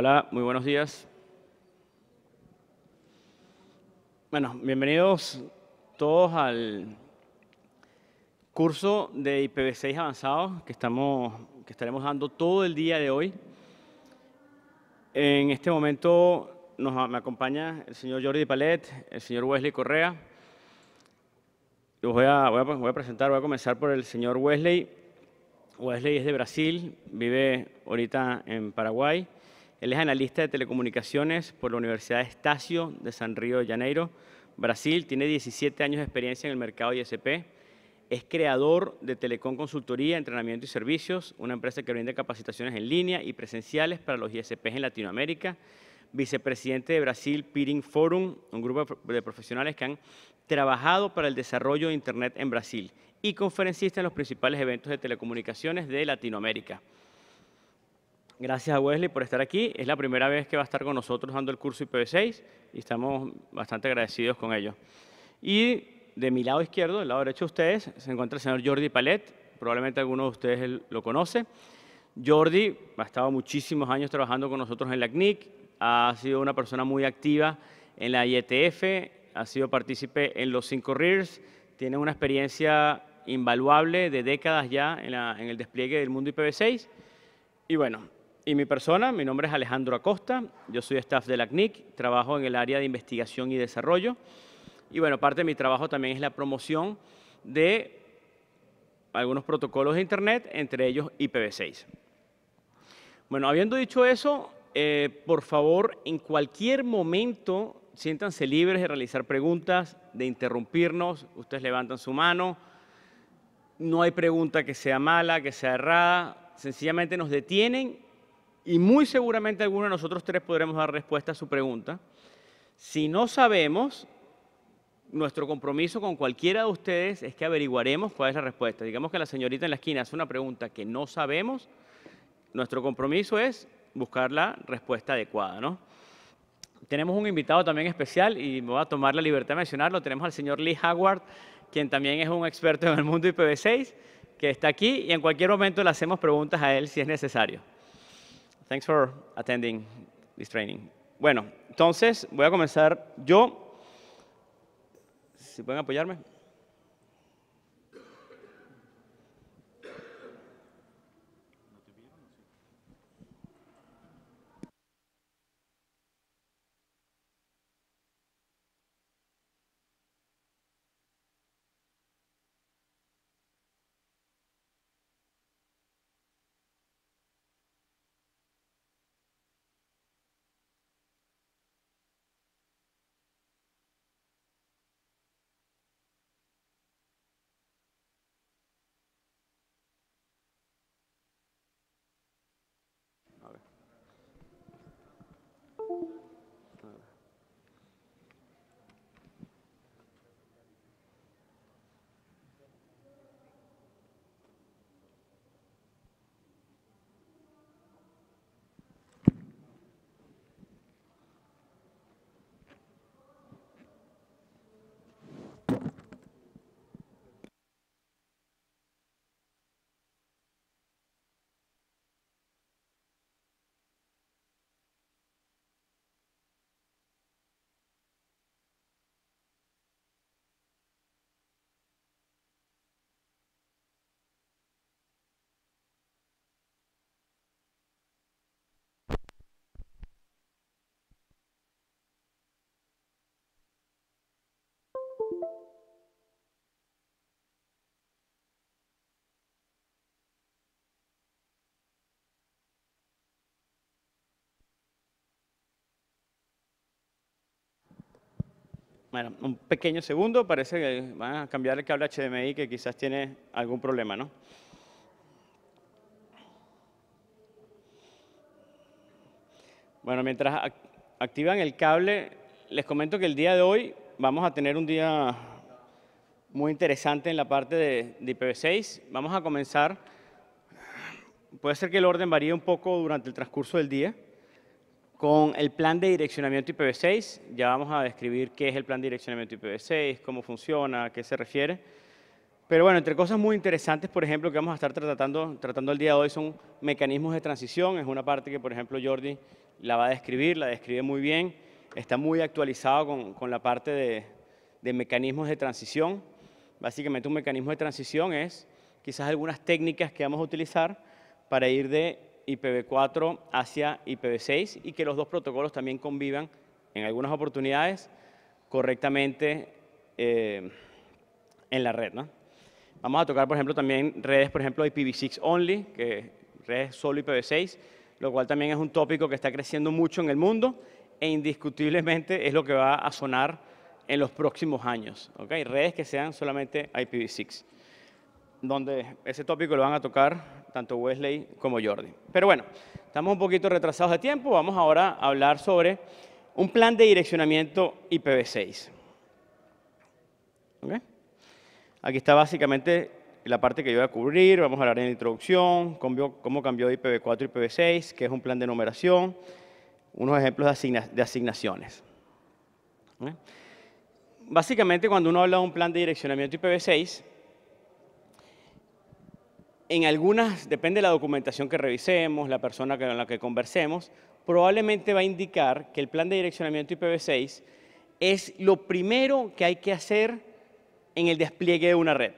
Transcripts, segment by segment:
Hola, muy buenos días. Bueno, bienvenidos todos al curso de IPv6 avanzado que, estamos, que estaremos dando todo el día de hoy. En este momento nos, me acompaña el señor Jordi Palet, el señor Wesley Correa. Yo voy voy a presentar, voy a comenzar por el señor Wesley. Wesley es de Brasil, vive ahorita en Paraguay. Él es analista de telecomunicaciones por la Universidad Estacio de San Río de Janeiro, Brasil. Tiene 17 años de experiencia en el mercado ISP. Es creador de Telecom Consultoría, Entrenamiento y Servicios, una empresa que brinda capacitaciones en línea y presenciales para los ISPs en Latinoamérica. Vicepresidente de Brasil Peering Forum, un grupo de profesionales que han trabajado para el desarrollo de Internet en Brasil y conferencista en los principales eventos de telecomunicaciones de Latinoamérica. Gracias a Wesley por estar aquí. Es la primera vez que va a estar con nosotros dando el curso IPv6 y estamos bastante agradecidos con ello. Y de mi lado izquierdo, del lado derecho de ustedes, se encuentra el señor Jordi Palet. Probablemente alguno de ustedes lo conoce. Jordi ha estado muchísimos años trabajando con nosotros en la CNIC, ha sido una persona muy activa en la IETF, ha sido partícipe en los cinco Rears. tiene una experiencia invaluable de décadas ya en, en el despliegue del mundo IPv6. Y bueno, y mi persona, mi nombre es Alejandro Acosta, yo soy staff de la CNIC, trabajo en el área de investigación y desarrollo. Y bueno, parte de mi trabajo también es la promoción de algunos protocolos de Internet, entre ellos IPv6. Bueno, habiendo dicho eso, eh, por favor, en cualquier momento siéntanse libres de realizar preguntas, de interrumpirnos, ustedes levantan su mano, no hay pregunta que sea mala, que sea errada, sencillamente nos detienen y muy seguramente alguno de nosotros tres podremos dar respuesta a su pregunta. Si no sabemos, nuestro compromiso con cualquiera de ustedes es que averiguaremos cuál es la respuesta. Digamos que la señorita en la esquina hace una pregunta que no sabemos, nuestro compromiso es buscar la respuesta adecuada, ¿no? Tenemos un invitado también especial y me voy a tomar la libertad de mencionarlo. Tenemos al señor Lee Howard, quien también es un experto en el mundo IPv6, que está aquí y en cualquier momento le hacemos preguntas a él si es necesario. Thanks for attending this training. Bueno, entonces voy a comenzar yo. Si pueden apoyarme. un pequeño segundo, parece que van a cambiar el cable HDMI que quizás tiene algún problema, ¿no? Bueno, mientras activan el cable, les comento que el día de hoy vamos a tener un día muy interesante en la parte de, de IPv6. Vamos a comenzar, puede ser que el orden varíe un poco durante el transcurso del día, con el plan de direccionamiento IPv6, ya vamos a describir qué es el plan de direccionamiento IPv6, cómo funciona, a qué se refiere. Pero bueno, entre cosas muy interesantes, por ejemplo, que vamos a estar tratando, tratando el día de hoy son mecanismos de transición. Es una parte que, por ejemplo, Jordi la va a describir, la describe muy bien. Está muy actualizado con, la parte de, de mecanismos de transición. Básicamente un mecanismo de transición es quizás algunas técnicas que vamos a utilizar para ir de IPv4 hacia IPv6 y que los dos protocolos también convivan en algunas oportunidades correctamente eh, en la red. ¿no? Vamos a tocar, por ejemplo, también redes, por ejemplo, IPv6 only, que redes solo IPv6, lo cual también es un tópico que está creciendo mucho en el mundo e indiscutiblemente es lo que va a sonar en los próximos años. ¿okay? Redes que sean solamente IPv6, donde ese tópico lo van a tocar tanto Wesley como Jordi. Pero bueno, estamos un poquito retrasados de tiempo, vamos ahora a hablar sobre un plan de direccionamiento IPv6. Aquí está básicamente la parte que yo voy a cubrir, vamos a hablar en introducción, cómo cambió de IPv4 y IPv6, qué es un plan de numeración, unos ejemplos de, asignaciones. Básicamente, cuando uno habla de un plan de direccionamiento IPv6, en algunas, depende de la documentación que revisemos, la persona con la que conversemos, probablemente va a indicar que el plan de direccionamiento IPv6 es lo primero que hay que hacer en el despliegue de una red.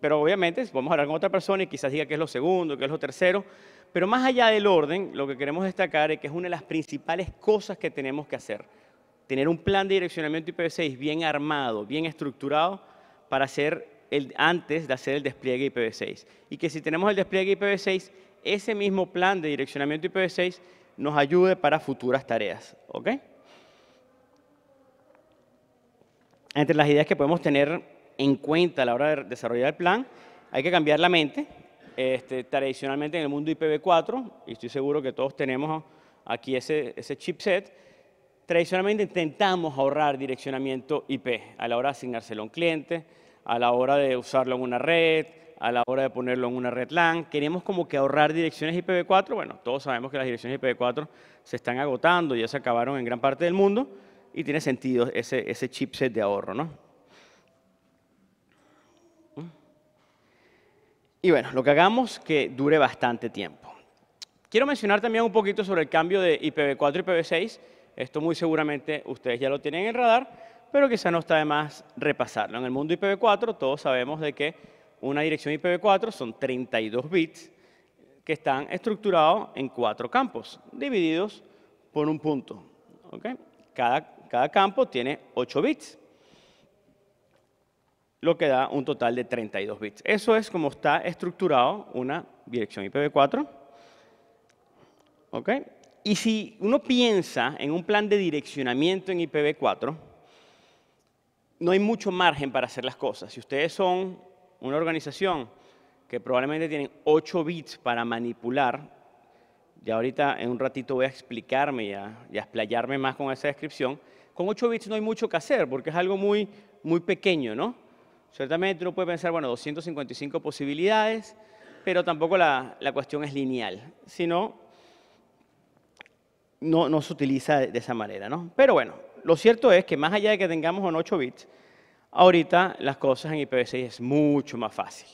Pero obviamente, vamos a hablar con otra persona y quizás diga que es lo segundo, que es lo tercero, pero más allá del orden, lo que queremos destacar es que es una de las principales cosas que tenemos que hacer. Tener un plan de direccionamiento IPv6 bien armado, bien estructurado, para hacer antes de hacer el despliegue IPv6. Y que si tenemos el despliegue IPv6, ese mismo plan de direccionamiento IPv6 nos ayude para futuras tareas. ¿ok? Entre las ideas que podemos tener en cuenta a la hora de desarrollar el plan, hay que cambiar la mente. Este, tradicionalmente en el mundo IPv4, y estoy seguro que todos tenemos aquí ese, ese chipset, tradicionalmente intentamos ahorrar direccionamiento IP a la hora de asignárselo a un cliente, a la hora de usarlo en una red, a la hora de ponerlo en una red LAN. Queremos como que ahorrar direcciones IPv4. Bueno, todos sabemos que las direcciones IPv4 se están agotando, ya se acabaron en gran parte del mundo y tiene sentido ese, chipset de ahorro, ¿no? Y bueno, lo que hagamos que dure bastante tiempo. Quiero mencionar también un poquito sobre el cambio de IPv4 y IPv6. Esto muy seguramente ustedes ya lo tienen en radar pero quizá no está de más repasarlo. En el mundo IPv4 todos sabemos de que una dirección IPv4 son 32 bits que están estructurados en cuatro campos, divididos por un punto. Cada, campo tiene 8 bits, lo que da un total de 32 bits. Eso es como está estructurado una dirección IPv4. ¿okay? Y si uno piensa en un plan de direccionamiento en IPv4, no hay mucho margen para hacer las cosas. Si ustedes son una organización que probablemente tienen 8 bits para manipular, ya ahorita en un ratito voy a explicarme y a, explayarme más con esa descripción, con 8 bits no hay mucho que hacer porque es algo muy, muy pequeño, ¿no? Ciertamente uno puede pensar, bueno, 255 posibilidades, pero tampoco la, cuestión es lineal, sino no, no se utiliza de esa manera, ¿no? Pero bueno, lo cierto es que más allá de que tengamos un 8 bits, ahorita las cosas en IPv6 es mucho más fácil.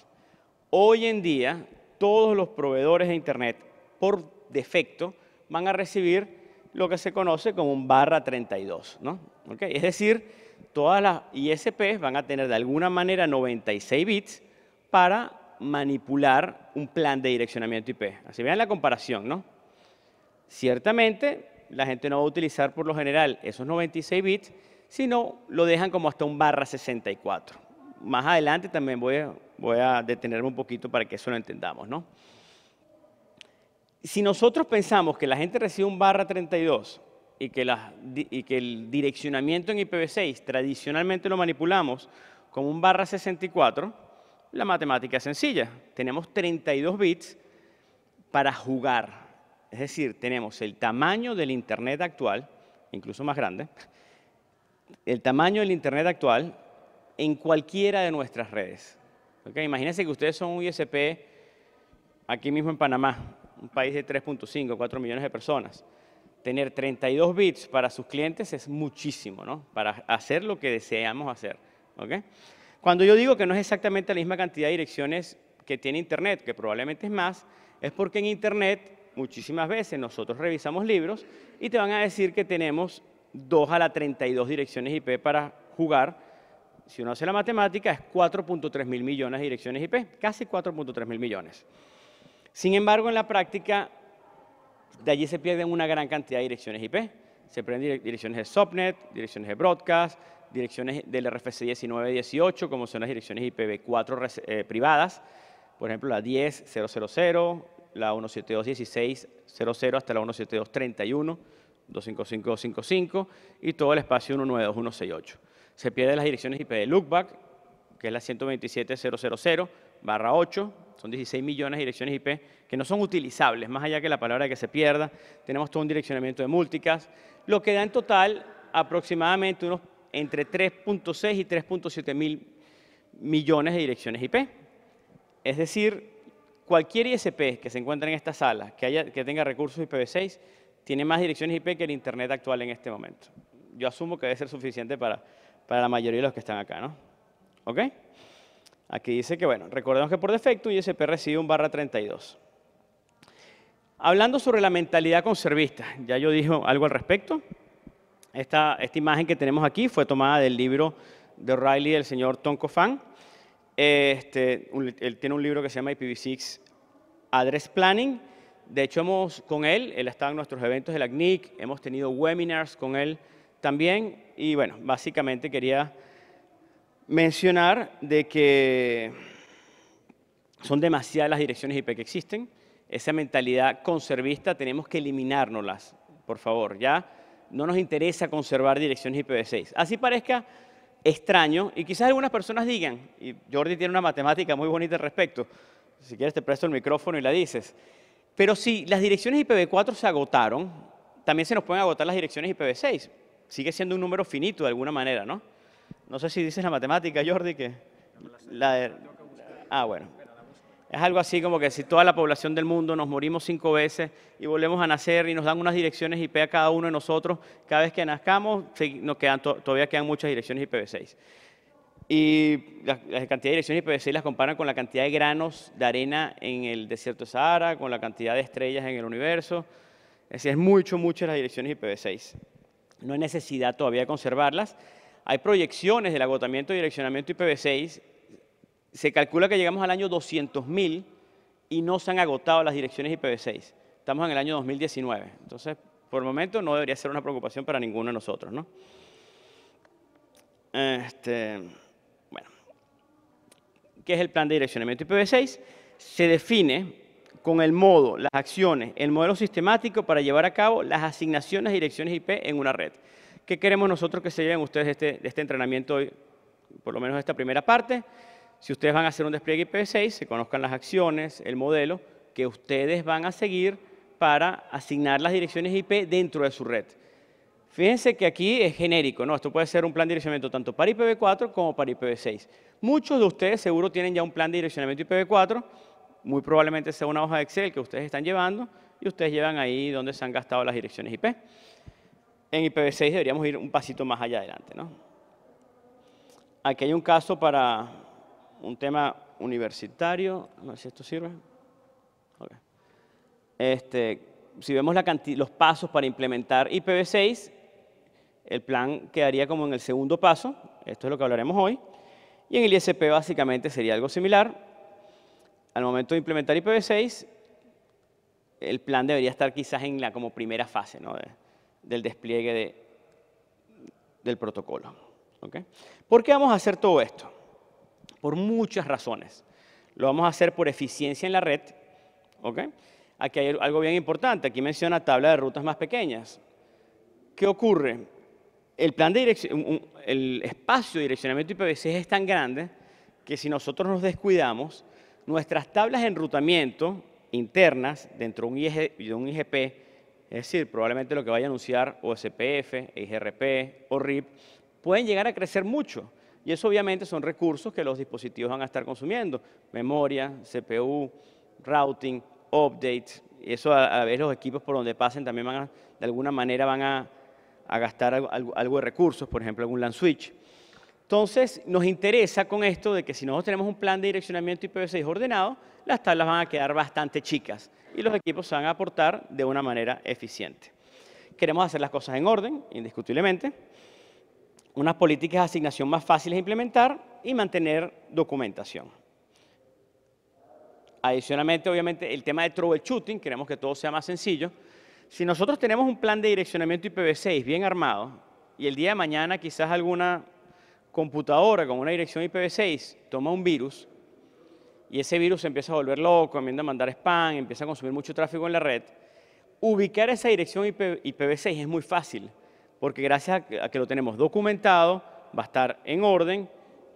Hoy en día, todos los proveedores de Internet, por defecto, van a recibir lo que se conoce como un barra 32, ¿no? Es decir, todas las ISPs van a tener de alguna manera 96 bits para manipular un plan de direccionamiento IP. Así vean la comparación, ¿no? Ciertamente, la gente no va a utilizar por lo general esos 96 bits, sino lo dejan como hasta un barra 64. Más adelante también voy a, detenerme un poquito para que eso lo entendamos, ¿no? Si nosotros pensamos que la gente recibe un barra 32 y que, y que el direccionamiento en IPv6 tradicionalmente lo manipulamos como un barra 64, la matemática es sencilla. Tenemos 32 bits para jugar, es decir, tenemos el tamaño del Internet actual, incluso más grande, el tamaño del Internet actual en cualquiera de nuestras redes. ¿Okay? Imagínense que ustedes son un ISP aquí mismo en Panamá, un país de 3.5, 4 millones de personas. Tener 32 bits para sus clientes es muchísimo, ¿no? Para hacer lo que deseamos hacer. Cuando yo digo que no es exactamente la misma cantidad de direcciones que tiene Internet, que probablemente es más, es porque en Internet Muchísimas veces nosotros revisamos libros y te van a decir que tenemos 2 a la 32 direcciones IP para jugar. Si uno hace la matemática, es 4.3 mil millones de direcciones IP, casi 4.3 mil millones. Sin embargo, en la práctica, de allí se pierden una gran cantidad de direcciones IP. Se prenden direcciones de subnet, direcciones de broadcast, direcciones del RFC 18, como son las direcciones IPv4 eh, privadas, por ejemplo, la 10000, la 172.16.0.0 hasta la 172-31, y todo el espacio 192.168. Se pierden las direcciones IP de lookback, que es la 127.000 barra 8, son 16 millones de direcciones IP que no son utilizables, más allá que la palabra que se pierda. Tenemos todo un direccionamiento de Multicast, lo que da en total aproximadamente unos entre 3.6 y 3.7 mil millones de direcciones IP. Es decir, Cualquier ISP que se encuentre en esta sala, que, tenga recursos IPv6, tiene más direcciones IP que el Internet actual en este momento. Yo asumo que debe ser suficiente para, la mayoría de los que están acá, ¿no? ¿Ok? Aquí dice que, bueno, recordemos que por defecto ISP recibe un barra 32. Hablando sobre la mentalidad conservista, ya yo dije algo al respecto. Esta, esta imagen que tenemos aquí fue tomada del libro de O'Reilly del señor Tonko Fan. Este, él tiene un libro que se llama IPv6 Address Planning. De hecho, hemos, con él, él está en nuestros eventos la ACNIC, hemos tenido webinars con él también. Y bueno, básicamente quería mencionar de que son demasiadas las direcciones IP que existen. Esa mentalidad conservista tenemos que eliminárnoslas, por favor. Ya no nos interesa conservar direcciones IPv6. Así parezca extraño y quizás algunas personas digan, y Jordi tiene una matemática muy bonita al respecto, si quieres te presto el micrófono y la dices, pero si las direcciones IPv4 se agotaron, también se nos pueden agotar las direcciones IPv6. Sigue siendo un número finito de alguna manera, ¿no? No sé si dices la matemática, Jordi, que... La de... Ah, bueno. Es algo así como que si toda la población del mundo nos morimos cinco veces y volvemos a nacer y nos dan unas direcciones IP a cada uno de nosotros, cada vez que nazcamos nos quedan, todavía quedan muchas direcciones IPv6. Y la, cantidad de direcciones IPv6 las comparan con la cantidad de granos de arena en el desierto de Sahara, con la cantidad de estrellas en el universo. Es decir, es mucho, mucho las direcciones IPv6. No hay necesidad todavía de conservarlas. Hay proyecciones del agotamiento y direccionamiento IPv6 se calcula que llegamos al año 200.000 y no se han agotado las direcciones IPv6. Estamos en el año 2019. Entonces, por el momento no debería ser una preocupación para ninguno de nosotros, ¿no? Este, bueno, ¿qué es el plan de direccionamiento IPv6? Se define con el modo, las acciones, el modelo sistemático para llevar a cabo las asignaciones de direcciones IP en una red. ¿Qué queremos nosotros que se lleven ustedes de este, este entrenamiento hoy, por lo menos esta primera parte? si ustedes van a hacer un despliegue IPv6, se conozcan las acciones, el modelo que ustedes van a seguir para asignar las direcciones IP dentro de su red. Fíjense que aquí es genérico, ¿no? Esto puede ser un plan de direccionamiento tanto para IPv4 como para IPv6. Muchos de ustedes seguro tienen ya un plan de direccionamiento IPv4, muy probablemente sea una hoja de Excel que ustedes están llevando y ustedes llevan ahí donde se han gastado las direcciones IP. En IPv6 deberíamos ir un pasito más allá adelante, ¿no? Aquí hay un caso para un tema universitario, a ver si esto sirve. Este, si vemos los pasos para implementar IPv6, el plan quedaría como en el segundo paso, esto es lo que hablaremos hoy, y en el ISP básicamente sería algo similar. Al momento de implementar IPv6, el plan debería estar quizás en la como primera fase del despliegue del protocolo. ¿Por qué vamos a hacer todo esto? por muchas razones. Lo vamos a hacer por eficiencia en la red. Aquí hay algo bien importante. Aquí menciona tabla de rutas más pequeñas. ¿Qué ocurre? El, el espacio de direccionamiento IPv6 es tan grande que si nosotros nos descuidamos, nuestras tablas de enrutamiento internas dentro de un IGP, es decir, probablemente lo que vaya a anunciar OSPF, IGRP o RIP, e pueden llegar a crecer mucho. Y eso obviamente son recursos que los dispositivos van a estar consumiendo. Memoria, CPU, routing, update. Eso a, veces los equipos por donde pasen también van de alguna manera van a, gastar algo, de recursos, por ejemplo, algún LAN switch. Entonces, nos interesa con esto de que si nosotros tenemos un plan de direccionamiento IPv6 ordenado, las tablas van a quedar bastante chicas y los equipos se van a aportar de una manera eficiente. Queremos hacer las cosas en orden, indiscutiblemente unas políticas de asignación más fáciles de implementar y mantener documentación. Adicionalmente, obviamente, el tema de troubleshooting, queremos que todo sea más sencillo. Si nosotros tenemos un plan de direccionamiento IPv6 bien armado y el día de mañana quizás alguna computadora con una dirección IPv6 toma un virus y ese virus empieza a volver loco, empieza a mandar spam, empieza a consumir mucho tráfico en la red, ubicar esa dirección IPv6 es muy fácil porque gracias a que lo tenemos documentado, va a estar en orden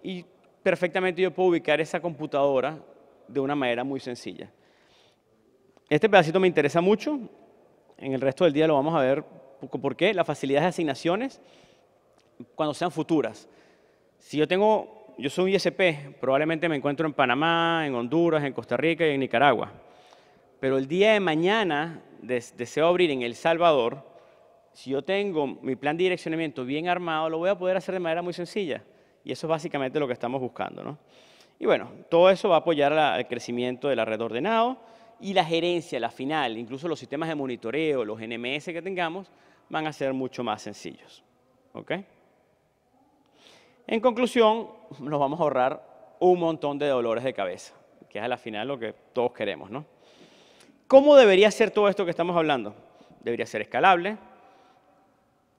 y perfectamente yo puedo ubicar esa computadora de una manera muy sencilla. Este pedacito me interesa mucho, en el resto del día lo vamos a ver por qué, las facilidades de asignaciones cuando sean futuras. Si yo tengo, yo soy un ISP, probablemente me encuentro en Panamá, en Honduras, en Costa Rica y en Nicaragua, pero el día de mañana deseo abrir en El Salvador, si yo tengo mi plan de direccionamiento bien armado, lo voy a poder hacer de manera muy sencilla. Y eso es básicamente lo que estamos buscando. Y bueno, todo eso va a apoyar al crecimiento de la red ordenado y la gerencia, la final, incluso los sistemas de monitoreo, los NMS que tengamos, van a ser mucho más sencillos. ¿Ok? En conclusión, nos vamos a ahorrar un montón de dolores de cabeza, que es a la final lo que todos queremos, ¿no? ¿Cómo debería ser todo esto que estamos hablando? Debería ser escalable,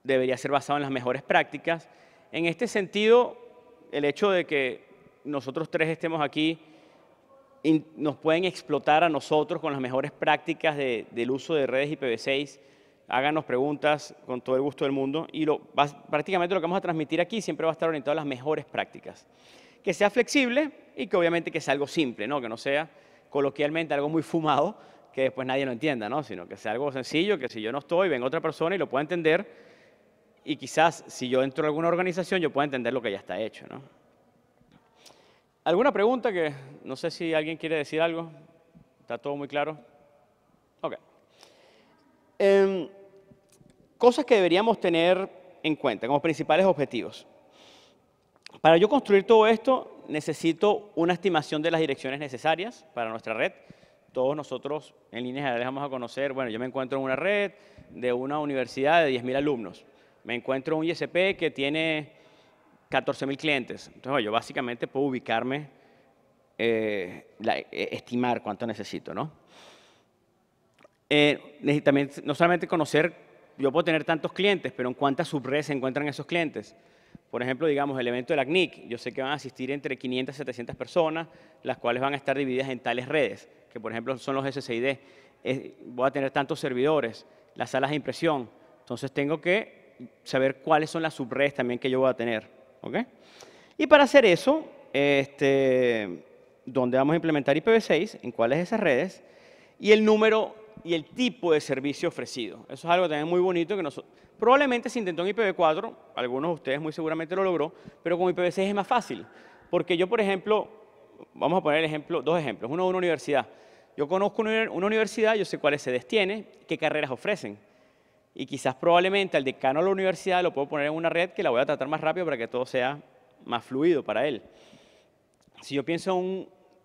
debería ser basado en las mejores prácticas. En este sentido, el hecho de que nosotros tres estemos aquí nos pueden explotar a nosotros con las mejores prácticas del uso de redes IPv6. Háganos preguntas con todo el gusto del mundo y lo, prácticamente lo que vamos a transmitir aquí siempre va a estar orientado a las mejores prácticas. Que sea flexible y que obviamente que sea algo simple, ¿no? que no sea coloquialmente algo muy fumado que después nadie lo entienda, ¿no? sino que sea algo sencillo, que si yo no estoy, venga otra persona y lo pueda entender y quizás si yo entro a alguna organización yo pueda entender lo que ya está hecho. ¿no? ¿Alguna pregunta que no sé si alguien quiere decir algo? ¿Está todo muy claro? Ok. Em, cosas que deberíamos tener en cuenta como principales objetivos. Para yo construir todo esto necesito una estimación de las direcciones necesarias para nuestra red. Todos nosotros en líneas generales vamos a conocer, bueno, yo me encuentro en una red de una universidad de 10.000 alumnos me encuentro un ISP que tiene 14.000 clientes. Entonces, yo básicamente puedo ubicarme, eh, eh, estimar cuánto necesito, ¿no? Eh, no solamente conocer, yo puedo tener tantos clientes, pero en cuántas subredes se encuentran esos clientes. Por ejemplo, digamos, el evento de la CNIC, yo sé que van a asistir entre 500 y 700 personas, las cuales van a estar divididas en tales redes, que por ejemplo son los SSID. voy a tener tantos servidores, las salas de impresión. Entonces tengo que saber cuáles son las subredes también que yo voy a tener. Y para hacer eso, este, dónde vamos a implementar IPv6, en cuáles esas redes, y el número y el tipo de servicio ofrecido. Eso es algo también muy bonito que nosotros... Probablemente se intentó en IPv4, algunos de ustedes muy seguramente lo logró, pero con IPv6 es más fácil. Porque yo, por ejemplo, vamos a poner ejemplo, dos ejemplos. Uno de una universidad. Yo conozco una universidad, yo sé cuáles se destiene qué carreras ofrecen y quizás probablemente al decano de la universidad lo puedo poner en una red que la voy a tratar más rápido para que todo sea más fluido para él. Si yo pienso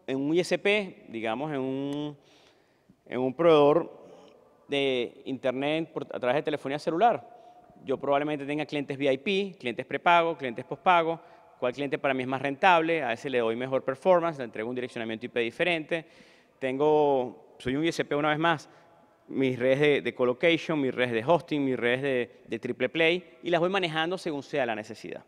en un, ISP, digamos en un, proveedor de internet a través de telefonía celular, yo probablemente tenga clientes VIP, clientes prepago, clientes postpago, cuál cliente para mí es más rentable, a ese le doy mejor performance, le entrego un direccionamiento IP diferente, tengo, soy un ISP una vez más, mis redes de, colocation, mis redes de hosting, mis redes de, triple play, y las voy manejando según sea la necesidad.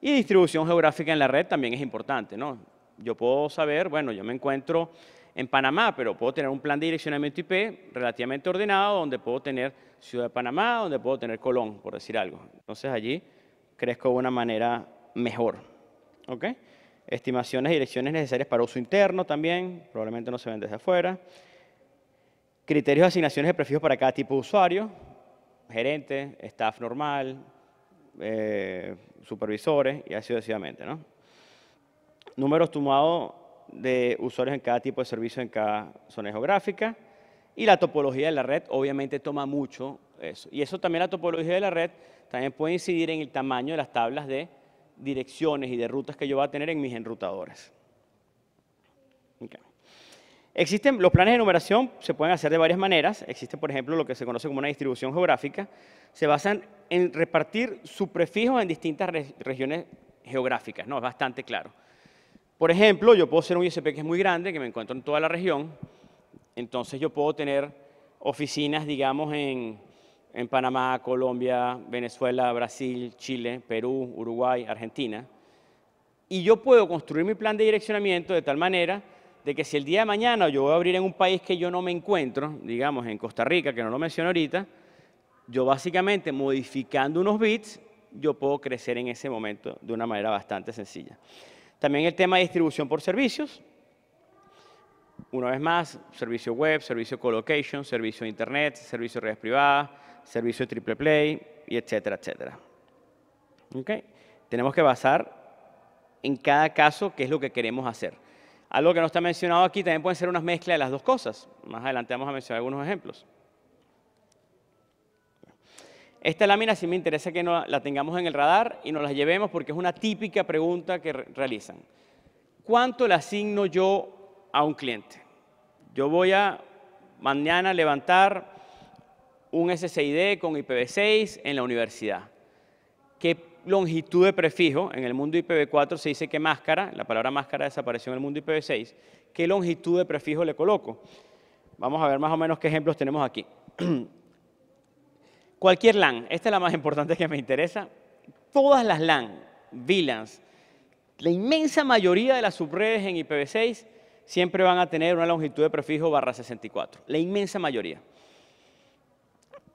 Y distribución geográfica en la red también es importante. ¿no? Yo puedo saber, bueno, yo me encuentro en Panamá, pero puedo tener un plan de direccionamiento IP relativamente ordenado, donde puedo tener Ciudad de Panamá, donde puedo tener Colón, por decir algo. Entonces allí crezco de una manera mejor. Estimaciones y direcciones necesarias para uso interno también, probablemente no se ven desde afuera criterios de asignaciones de prefijos para cada tipo de usuario, gerente, staff normal, eh, supervisores y así sucesivamente. ¿no? Números tomados de usuarios en cada tipo de servicio en cada zona geográfica y la topología de la red obviamente toma mucho eso. Y eso también la topología de la red también puede incidir en el tamaño de las tablas de direcciones y de rutas que yo voy a tener en mis enrutadores. Existen los planes de numeración se pueden hacer de varias maneras. Existe, por ejemplo, lo que se conoce como una distribución geográfica. Se basan en repartir su prefijo en distintas regiones geográficas, ¿no? Es bastante claro. Por ejemplo, yo puedo ser un ISP que es muy grande, que me encuentro en toda la región, entonces yo puedo tener oficinas, digamos, en, en Panamá, Colombia, Venezuela, Brasil, Chile, Perú, Uruguay, Argentina, y yo puedo construir mi plan de direccionamiento de tal manera de que si el día de mañana yo voy a abrir en un país que yo no me encuentro, digamos en Costa Rica, que no lo menciono ahorita, yo básicamente modificando unos bits, yo puedo crecer en ese momento de una manera bastante sencilla. También el tema de distribución por servicios. Una vez más, servicio web, servicio colocation, servicio internet, servicio redes privadas, servicio triple play, y etcétera, etcétera. Tenemos que basar en cada caso qué es lo que queremos hacer. Algo que no está mencionado aquí también puede ser una mezcla de las dos cosas. Más adelante vamos a mencionar algunos ejemplos. Esta lámina sí me interesa que la tengamos en el radar y nos la llevemos porque es una típica pregunta que realizan. ¿Cuánto le asigno yo a un cliente? Yo voy a mañana levantar un SSID con IPv6 en la universidad. ¿Qué longitud de prefijo, en el mundo IPv4 se dice que máscara, la palabra máscara desapareció en el mundo IPv6, ¿qué longitud de prefijo le coloco? Vamos a ver más o menos qué ejemplos tenemos aquí. Cualquier LAN, esta es la más importante que me interesa, todas las LAN, VLANs, la inmensa mayoría de las subredes en IPv6 siempre van a tener una longitud de prefijo barra 64, la inmensa mayoría.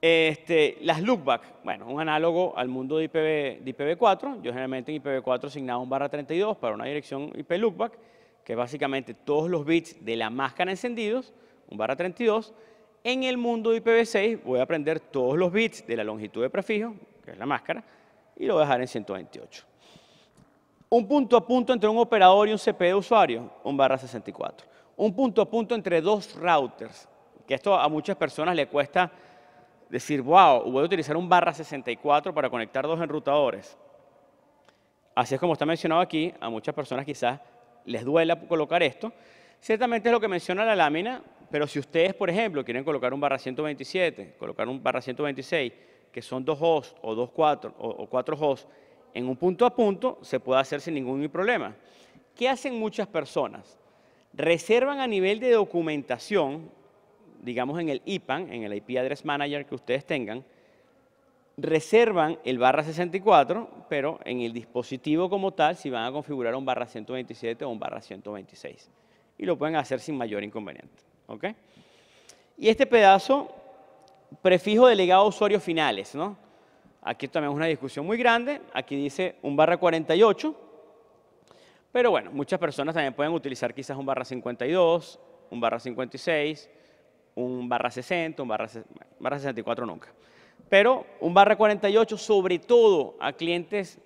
Este, las lookback, bueno, un análogo al mundo de, IPv, 4 Yo generalmente en IPv4 asignaba un barra 32 para una dirección IP lookback, que es básicamente todos los bits de la máscara encendidos, un barra 32. En el mundo de IPv6 voy a aprender todos los bits de la longitud de prefijo, que es la máscara, y lo voy a dejar en 128. Un punto a punto entre un operador y un CP de usuario, un barra 64. Un punto a punto entre dos routers, que esto a muchas personas le cuesta decir, wow, voy a utilizar un barra 64 para conectar dos enrutadores. Así es como está mencionado aquí, a muchas personas quizás les duela colocar esto. Ciertamente es lo que menciona la lámina, pero si ustedes, por ejemplo, quieren colocar un barra 127, colocar un barra 126, que son dos hosts o dos cuatro cuatro hosts, en un punto a punto se puede hacer sin ningún problema. ¿Qué hacen muchas personas? Reservan a nivel de documentación digamos en el IPAN, en el IP Address Manager que ustedes tengan, reservan el barra 64, pero en el dispositivo como tal, si van a configurar un barra 127 o un barra 126. Y lo pueden hacer sin mayor inconveniente. Y este pedazo, prefijo delegado a usuarios finales. ¿no? Aquí también es una discusión muy grande. Aquí dice un barra 48. Pero bueno, muchas personas también pueden utilizar quizás un barra 52, un barra 56, un barra 60, un barra, barra 64 nunca. Pero un barra 48 sobre todo a clientes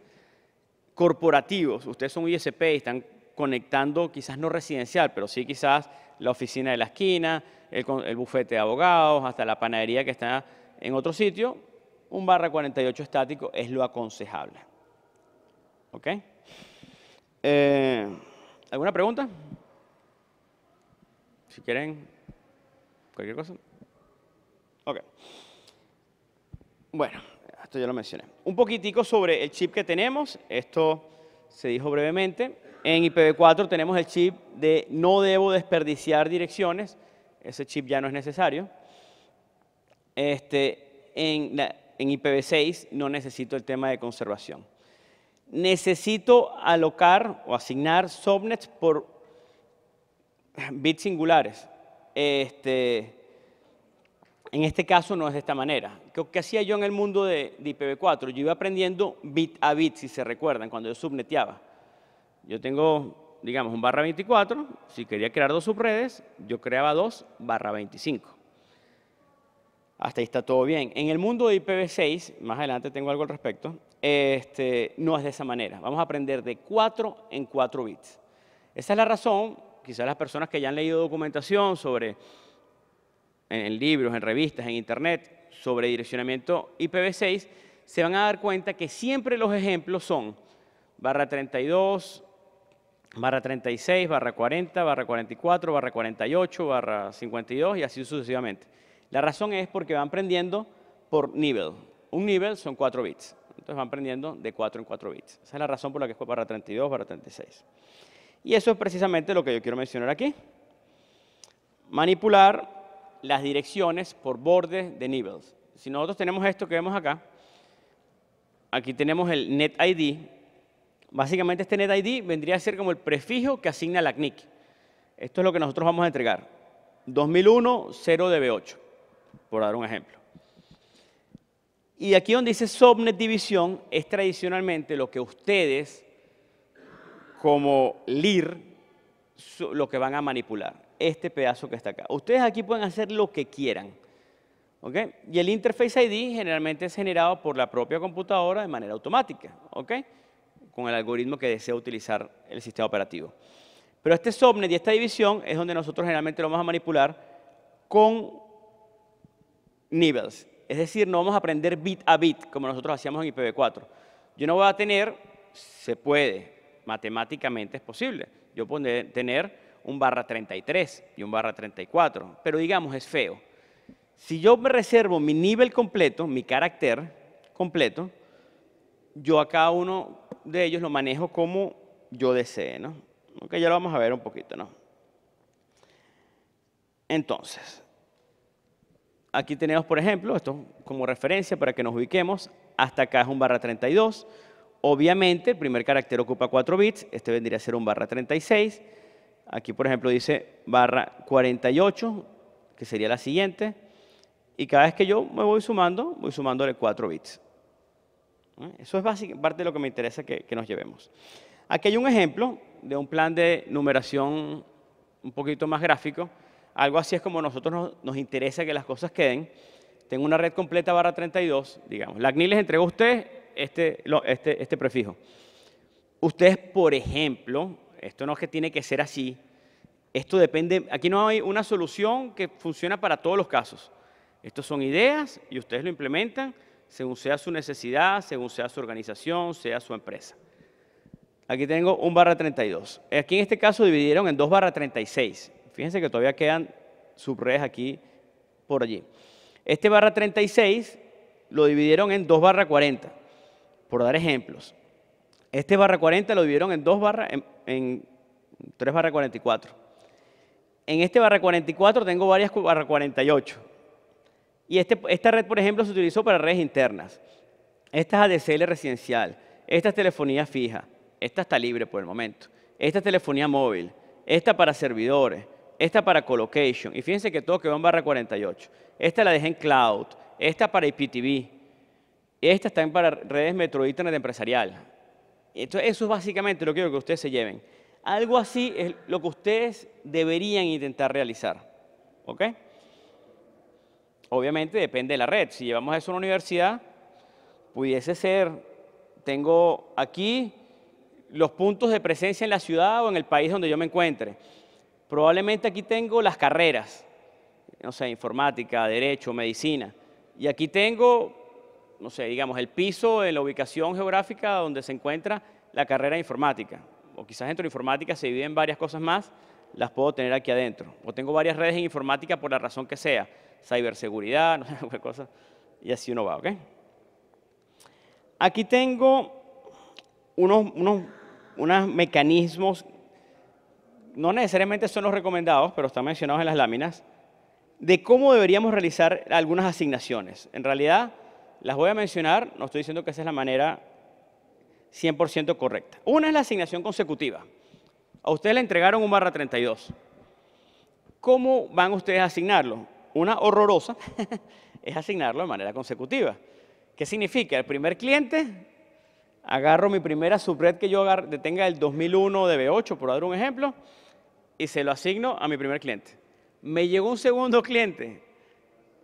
corporativos. Ustedes son ISP y están conectando quizás no residencial, pero sí quizás la oficina de la esquina, el, bufete de abogados, hasta la panadería que está en otro sitio, un barra 48 estático es lo aconsejable. ¿Ok? Eh, ¿Alguna pregunta? Si quieren, ¿Cualquier cosa? Ok. Bueno, esto ya lo mencioné. Un poquitico sobre el chip que tenemos. Esto se dijo brevemente. En IPv4 tenemos el chip de no debo desperdiciar direcciones. Ese chip ya no es necesario. Este, en, en IPv6 no necesito el tema de conservación. Necesito alocar o asignar subnets por bits singulares. Este, en este caso no es de esta manera. ¿Qué, hacía yo en el mundo de, IPv4? Yo iba aprendiendo bit a bit, si se recuerdan, cuando yo subneteaba. Yo tengo, digamos, un barra 24. Si quería crear dos subredes, yo creaba dos barra 25. Hasta ahí está todo bien. En el mundo de IPv6, más adelante tengo algo al respecto, este, no es de esa manera. Vamos a aprender de 4 en 4 bits. Esa es la razón quizás las personas que ya han leído documentación sobre, en, libros, en revistas, en internet, sobre direccionamiento IPv6, se van a dar cuenta que siempre los ejemplos son barra 32, barra 36, barra 40, barra 44, barra 48, barra 52 y así sucesivamente. La razón es porque van prendiendo por nivel. Un nivel son 4 bits. Entonces van prendiendo de 4 en 4 bits. Esa es la razón por la que es barra 32, barra 36. Y eso es precisamente lo que yo quiero mencionar aquí. Manipular las direcciones por bordes de niveles. Si nosotros tenemos esto que vemos acá, aquí tenemos el NetID. Básicamente este NetID vendría a ser como el prefijo que asigna la CNIC. Esto es lo que nosotros vamos a entregar. 2001 0DB8, por dar un ejemplo. Y aquí donde dice subnet división es tradicionalmente lo que ustedes como leer lo que van a manipular, este pedazo que está acá. Ustedes aquí pueden hacer lo que quieran. Y el Interface ID generalmente es generado por la propia computadora de manera automática, con el algoritmo que desea utilizar el sistema operativo. Pero este subnet y esta división es donde nosotros generalmente lo vamos a manipular con Nibbles. Es decir, no vamos a aprender bit a bit, como nosotros hacíamos en IPv4. Yo no voy a tener, se puede, matemáticamente es posible. Yo puedo tener un barra 33 y un barra 34, pero digamos es feo. Si yo me reservo mi nivel completo, mi carácter completo, yo a cada uno de ellos lo manejo como yo desee, ¿no? ya lo vamos a ver un poquito, ¿no? Entonces, aquí tenemos, por ejemplo, esto como referencia para que nos ubiquemos, hasta acá es un barra 32, Obviamente, el primer carácter ocupa 4 bits, este vendría a ser un barra 36. Aquí, por ejemplo, dice barra 48, que sería la siguiente. Y cada vez que yo me voy sumando, voy sumándole 4 bits. ¿Eh? Eso es básicamente parte de lo que me interesa que, nos llevemos. Aquí hay un ejemplo de un plan de numeración un poquito más gráfico. Algo así es como a nosotros nos, interesa que las cosas queden. Tengo una red completa barra 32, digamos. La ACNI les entregó a ustedes este, este, este, prefijo. Ustedes, por ejemplo, esto no es que tiene que ser así, esto depende, aquí no hay una solución que funciona para todos los casos. Estos son ideas y ustedes lo implementan según sea su necesidad, según sea su organización, sea su empresa. Aquí tengo un barra 32. Aquí en este caso dividieron en dos barra 36. Fíjense que todavía quedan subredes aquí por allí. Este barra 36 lo dividieron en dos barra 40. Por dar ejemplos, este barra 40 lo dividieron en dos en, 3 barra 44. En este barra 44 tengo varias barra 48. Y este, esta red, por ejemplo, se utilizó para redes internas. Esta es ADCL residencial, esta es telefonía fija, esta está libre por el momento, esta es telefonía móvil, esta para servidores, esta para colocation. Y fíjense que todo quedó en barra 48. Esta la dejé en cloud, esta para IPTV, esta está para redes Metro Internet Empresarial. Entonces, eso es básicamente lo que quiero que ustedes se lleven. Algo así es lo que ustedes deberían intentar realizar. ¿Ok? Obviamente depende de la red. Si llevamos eso a una universidad, pudiese ser, tengo aquí los puntos de presencia en la ciudad o en el país donde yo me encuentre. Probablemente aquí tengo las carreras, no sé, informática, derecho, medicina. Y aquí tengo no sé, digamos, el piso de la ubicación geográfica donde se encuentra la carrera de informática. O quizás dentro de informática se dividen varias cosas más, las puedo tener aquí adentro. O tengo varias redes en informática por la razón que sea, ciberseguridad, no sé, cualquier cosa, y así uno va, ¿ok? Aquí tengo unos, unos, unos mecanismos, no necesariamente son los recomendados, pero están mencionados en las láminas, de cómo deberíamos realizar algunas asignaciones. En realidad, las voy a mencionar, no estoy diciendo que esa es la manera 100% correcta. Una es la asignación consecutiva. A ustedes le entregaron un barra 32. ¿Cómo van ustedes a asignarlo? Una horrorosa es asignarlo de manera consecutiva. ¿Qué significa? El primer cliente, agarro mi primera subred que yo detenga el 2001 de B8, por dar un ejemplo, y se lo asigno a mi primer cliente. Me llegó un segundo cliente,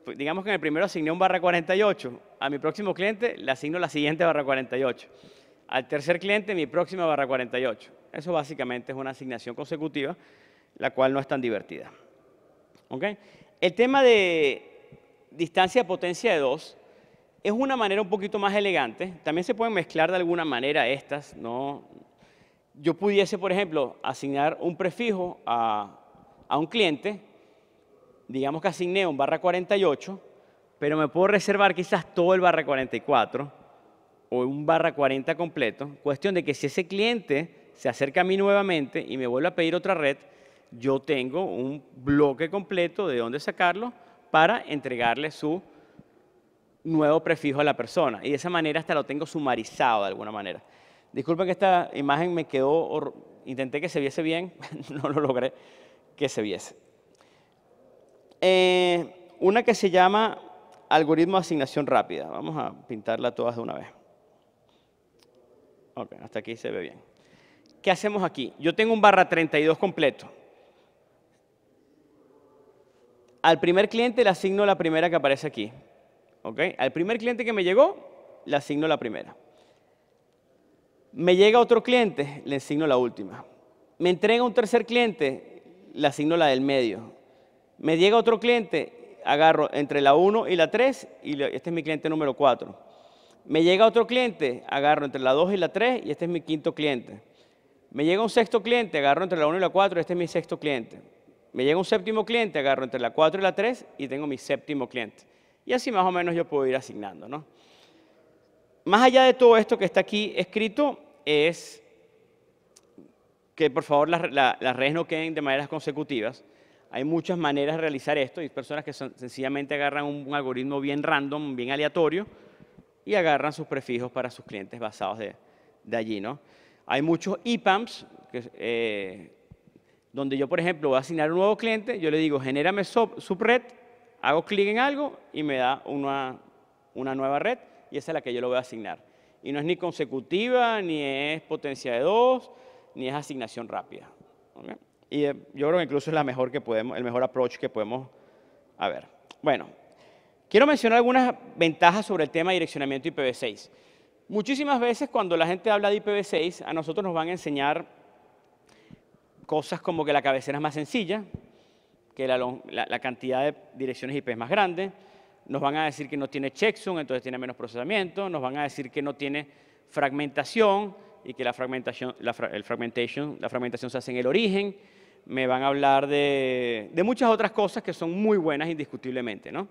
pues, digamos que en el primero asigné un barra 48, a mi próximo cliente le asigno la siguiente barra 48, al tercer cliente mi próxima barra 48. Eso básicamente es una asignación consecutiva, la cual no es tan divertida. El tema de distancia potencia de 2 es una manera un poquito más elegante. También se pueden mezclar de alguna manera estas. ¿no? Yo pudiese, por ejemplo, asignar un prefijo a un cliente digamos que asigné un barra 48, pero me puedo reservar quizás todo el barra 44 o un barra 40 completo. Cuestión de que si ese cliente se acerca a mí nuevamente y me vuelve a pedir otra red, yo tengo un bloque completo de dónde sacarlo para entregarle su nuevo prefijo a la persona. Y de esa manera hasta lo tengo sumarizado de alguna manera. Disculpen que esta imagen me quedó, intenté que se viese bien, no lo logré que se viese. Eh, una que se llama algoritmo de asignación rápida. Vamos a pintarla todas de una vez. Ok, hasta aquí se ve bien. ¿Qué hacemos aquí? Yo tengo un barra 32 completo. Al primer cliente le asigno la primera que aparece aquí. ¿Ok? Al primer cliente que me llegó, le asigno la primera. Me llega otro cliente, le asigno la última. Me entrega un tercer cliente, le asigno la del medio. Me llega otro cliente, agarro entre la 1 y la 3 y este es mi cliente número 4. Me llega otro cliente, agarro entre la 2 y la 3 y este es mi quinto cliente. Me llega un sexto cliente, agarro entre la 1 y la 4 y este es mi sexto cliente. Me llega un séptimo cliente, agarro entre la 4 y la 3 y tengo mi séptimo cliente. Y así más o menos yo puedo ir asignando, Más allá de todo esto que está aquí escrito es que por favor las, las redes no queden de maneras consecutivas. Hay muchas maneras de realizar esto. Hay personas que sencillamente agarran un, algoritmo bien random, bien aleatorio, y agarran sus prefijos para sus clientes basados de, allí. ¿no? Hay muchos EPAMs, que, eh, donde yo, por ejemplo, voy a asignar un nuevo cliente, yo le digo, genérame subred, hago clic en algo y me da una, una nueva red, y esa es la que yo lo voy a asignar. Y no es ni consecutiva, ni es potencia de dos, ni es asignación rápida. Y eh, yo creo que incluso es la mejor que podemos, el mejor approach que podemos haber. Bueno, quiero mencionar algunas ventajas sobre el tema de direccionamiento IPv6. Muchísimas veces cuando la gente habla de IPv6, a nosotros nos van a enseñar cosas como que la cabecera es más sencilla, que la, la, cantidad de direcciones IP es más grande, nos van a decir que no tiene checksum, entonces tiene menos procesamiento, nos van a decir que no tiene fragmentación y que la fragmentación, el fragmentation, la fragmentación se hace en el origen, me van a hablar de, muchas otras cosas que son muy buenas indiscutiblemente, ¿no?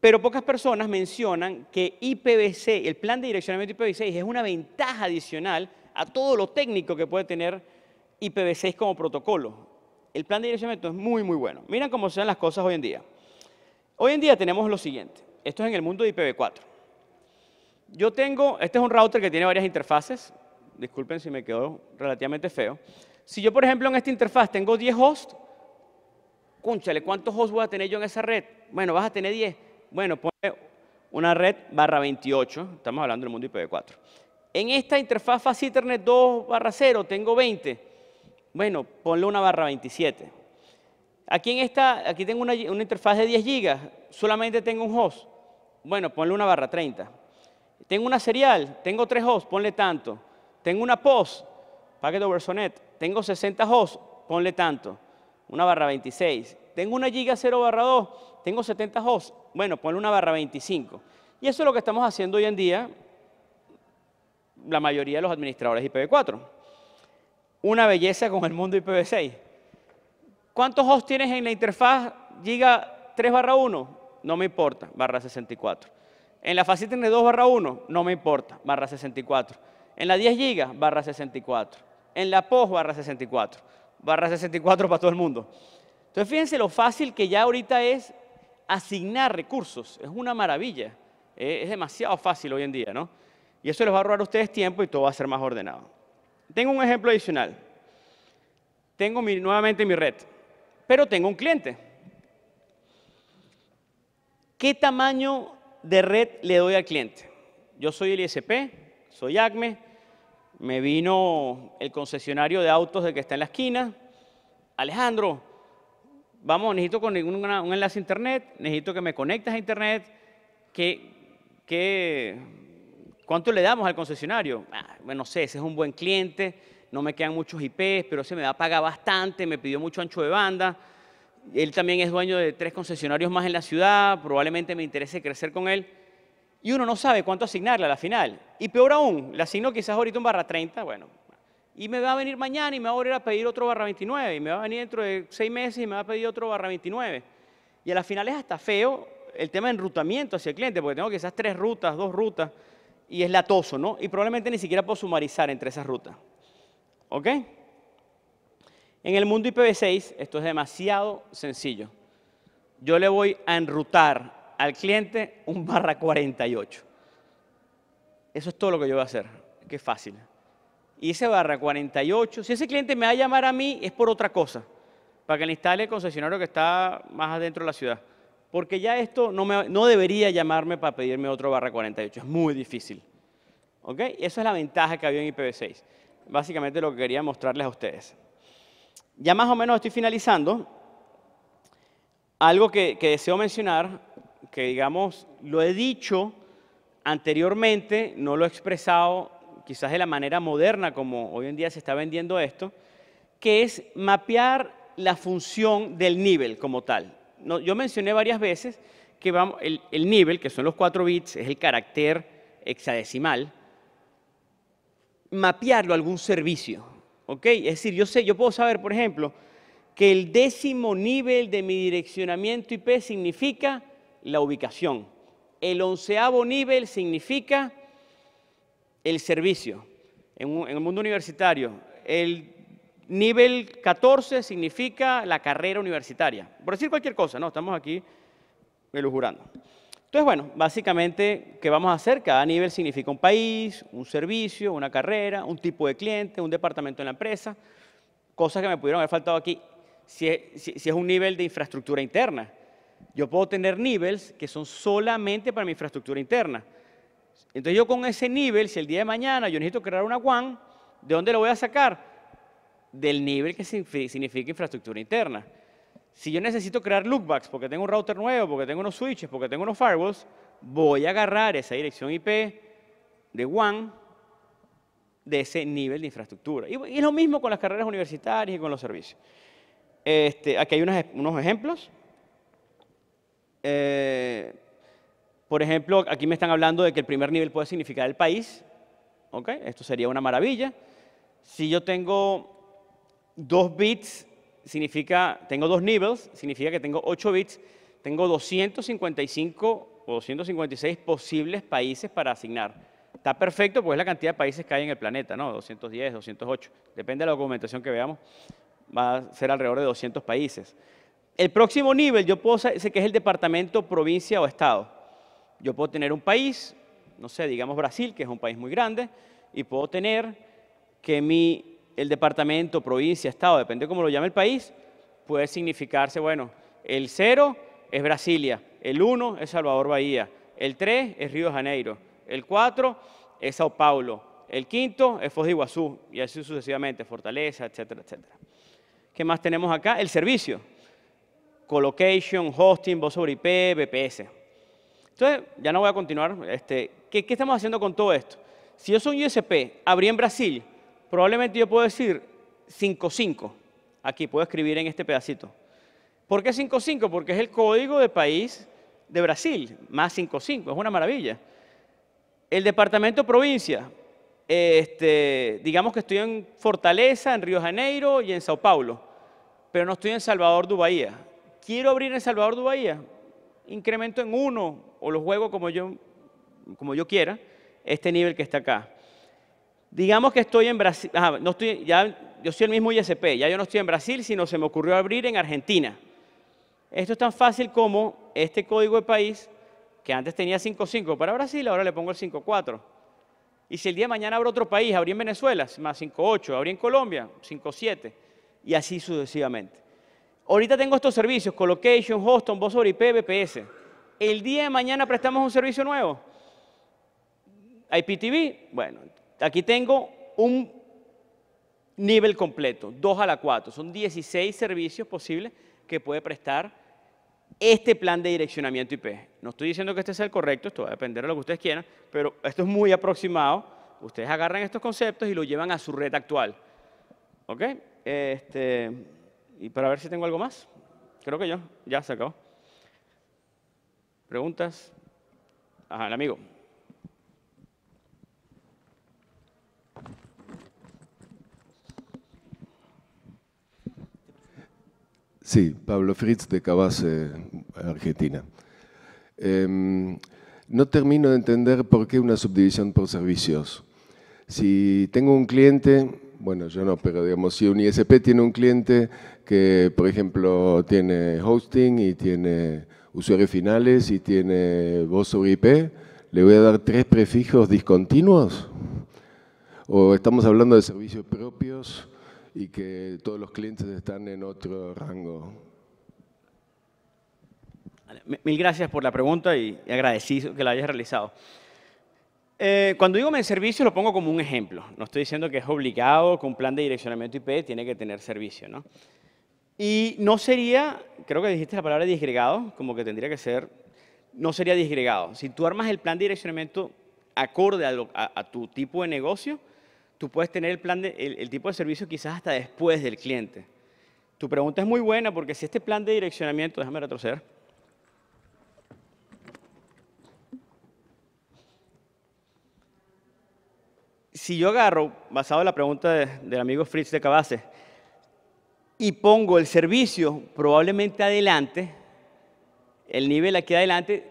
Pero pocas personas mencionan que ipv el plan de direccionamiento IPv6 es una ventaja adicional a todo lo técnico que puede tener IPv6 como protocolo. El plan de direccionamiento es muy, muy bueno. Miren cómo se las cosas hoy en día. Hoy en día tenemos lo siguiente. Esto es en el mundo de IPv4. Yo tengo, este es un router que tiene varias interfaces disculpen si me quedó relativamente feo. Si yo, por ejemplo, en esta interfaz tengo 10 hosts, cúnchale, ¿cuántos hosts voy a tener yo en esa red? Bueno, vas a tener 10. Bueno, ponle una red barra 28, estamos hablando del mundo IPv4. En esta interfaz Fast Ethernet 2 barra 0 tengo 20. Bueno, ponle una barra 27. Aquí, en esta, aquí tengo una, una interfaz de 10 gigas, solamente tengo un host. Bueno, ponle una barra 30. Tengo una serial, tengo tres hosts, ponle tanto. Tengo una POS, packet over sonet. Tengo 60 hosts, ponle tanto. Una barra 26. Tengo una giga 0 barra 2. Tengo 70 hosts. Bueno, ponle una barra 25. Y eso es lo que estamos haciendo hoy en día la mayoría de los administradores IPv4. Una belleza con el mundo IPv6. ¿Cuántos hosts tienes en la interfaz giga 3 barra 1? No me importa, barra 64. En la fase de 2 barra 1, no me importa, barra 64. En la 10 gigas, barra 64. En la POS, barra 64. Barra 64 para todo el mundo. Entonces fíjense lo fácil que ya ahorita es asignar recursos. Es una maravilla. Eh, es demasiado fácil hoy en día, ¿no? Y eso les va a robar a ustedes tiempo y todo va a ser más ordenado. Tengo un ejemplo adicional. Tengo nuevamente mi red, pero tengo un cliente. ¿Qué tamaño de red le doy al cliente? Yo soy el ISP, soy ACME, me vino el concesionario de autos de que está en la esquina. Alejandro, vamos, necesito con un enlace a internet, necesito que me conectes a internet. que cuánto le damos al concesionario? Ah, bueno, no sé, ese es un buen cliente, no me quedan muchos IPs, pero se me va a pagar bastante, me pidió mucho ancho de banda. Él también es dueño de tres concesionarios más en la ciudad, probablemente me interese crecer con él. Y uno no sabe cuánto asignarle a la final. Y peor aún, le asigno quizás ahorita un barra 30, bueno. Y me va a venir mañana y me va a volver a pedir otro barra 29. Y me va a venir dentro de seis meses y me va a pedir otro barra 29. Y a la final es hasta feo el tema de enrutamiento hacia el cliente, porque tengo quizás tres rutas, dos rutas, y es latoso, ¿no? Y probablemente ni siquiera puedo sumarizar entre esas rutas. ¿Ok? En el mundo IPv6 esto es demasiado sencillo. Yo le voy a enrutar al cliente un barra 48. Eso es todo lo que yo voy a hacer. Qué fácil. Y ese barra 48, si ese cliente me va a llamar a mí, es por otra cosa, para que le instale el concesionario que está más adentro de la ciudad. Porque ya esto no, debería llamarme para pedirme otro barra 48, es muy difícil. ¿Ok? esa es la ventaja que había en IPv6. Básicamente lo que quería mostrarles a ustedes. Ya más o menos estoy finalizando. Algo que, que deseo mencionar, que digamos, lo he dicho, Anteriormente, no lo he expresado quizás de la manera moderna como hoy en día se está vendiendo esto, que es mapear la función del nivel como tal. yo mencioné varias veces que el, nivel, que son los 4 bits, es el carácter hexadecimal, mapearlo a algún servicio. ¿ok? Es decir, yo, sé, yo puedo saber, por ejemplo, que el décimo nivel de mi direccionamiento IP significa la ubicación. El onceavo nivel significa el servicio en, el mundo universitario. El nivel 14 significa la carrera universitaria. Por decir cualquier cosa, ¿no? Estamos aquí jurando. Entonces, bueno, básicamente, ¿qué vamos a hacer? Cada nivel significa un país, un servicio, una carrera, un tipo de cliente, un departamento en la empresa, cosas que me pudieron haber faltado aquí si es un nivel de infraestructura interna. Yo puedo tener niveles que son solamente para mi infraestructura interna. Entonces yo con ese nivel, si el día de mañana yo necesito crear una WAN, ¿de dónde lo voy a sacar? Del nivel que significa infraestructura interna. Si yo necesito crear lookbacks porque tengo un router nuevo, porque tengo unos switches, porque tengo unos firewalls, voy a agarrar esa dirección IP de WAN de ese nivel de infraestructura. Y, es lo mismo con las carreras universitarias y con los servicios. Este, aquí hay unos ejemplos eh, por ejemplo, aquí me están hablando de que el primer nivel puede significar el país. esto sería una maravilla. Si yo tengo dos bits, significa, tengo dos niveles, significa que tengo 8 bits, tengo 255 o 256 posibles países para asignar. Está perfecto porque es la cantidad de países que hay en el planeta, ¿no? 210, 208, depende de la documentación que veamos, va a ser alrededor de 200 países. El próximo nivel, yo puedo sé que es el departamento, provincia o estado. Yo puedo tener un país, no sé, digamos Brasil, que es un país muy grande, y puedo tener que mi, el departamento, provincia, estado, depende cómo lo llame el país, puede significarse, bueno, el 0 es Brasilia, el 1 es Salvador Bahía, el 3 es Río de Janeiro, el 4 es Sao Paulo, el quinto es Foz de Iguazú, y así sucesivamente, Fortaleza, etcétera, etcétera. ¿Qué más tenemos acá? El servicio colocation, hosting, voz sobre IP, BPS. Entonces, ya no voy a continuar. Este, ¿qué, estamos haciendo con todo esto? Si yo soy un ISP, abrí en Brasil, probablemente yo puedo decir 55. Aquí puedo escribir en este pedacito. ¿Por qué 55? Porque es el código de país de Brasil, más 55, es una maravilla. El departamento provincia, este, digamos que estoy en Fortaleza, en Río Janeiro y en Sao Paulo, pero no estoy en Salvador, Dubaía quiero abrir en Salvador de Bahía, incremento en uno o lo juego como yo, como yo quiera, este nivel que está acá. Digamos que estoy en Brasil, ah, no estoy, ya, yo soy el mismo ISP, ya yo no estoy en Brasil, sino se me ocurrió abrir en Argentina. Esto es tan fácil como este código de país, que antes tenía 5.5 para Brasil, ahora le pongo el 5.4. Y si el día de mañana abro otro país, abrí en Venezuela, más 5.8, abrí en Colombia, 5.7, y así sucesivamente. Ahorita tengo estos servicios, Colocation, Hoston, voz sobre IP, BPS. El día de mañana prestamos un servicio nuevo. IPTV, bueno, aquí tengo un nivel completo, 2 a la 4. Son 16 servicios posibles que puede prestar este plan de direccionamiento IP. No estoy diciendo que este sea el correcto, esto va a depender de lo que ustedes quieran, pero esto es muy aproximado. Ustedes agarran estos conceptos y lo llevan a su red actual. ¿Ok? Este... Y para ver si tengo algo más. Creo que yo. Ya se acabó. ¿Preguntas? Ajá, amigo. Sí, Pablo Fritz de Cabase, Argentina. Em, no termino de entender por qué una subdivisión por servicios. Si tengo un cliente bueno, yo no, pero digamos, si un ISP tiene un cliente que, por ejemplo, tiene hosting y tiene usuarios finales y tiene voz sobre IP, le voy a dar tres prefijos discontinuos. O estamos hablando de servicios propios y que todos los clientes están en otro rango. Mil gracias por la pregunta y agradecido que la hayas realizado. Eh, cuando digo servicio lo pongo como un ejemplo. No estoy diciendo que es obligado con un plan de direccionamiento IP tiene que tener servicio, ¿no? Y no sería, creo que dijiste la palabra disgregado, como que tendría que ser, no sería disgregado. Si tú armas el plan de direccionamiento acorde a, tu tipo de negocio, tú puedes tener el, plan de, el tipo de servicio quizás hasta después del cliente. Tu pregunta es muy buena porque si este plan de direccionamiento, déjame retroceder, si yo agarro, basado en la pregunta del amigo Fritz de Cabase, y pongo el servicio probablemente adelante, el nivel aquí adelante,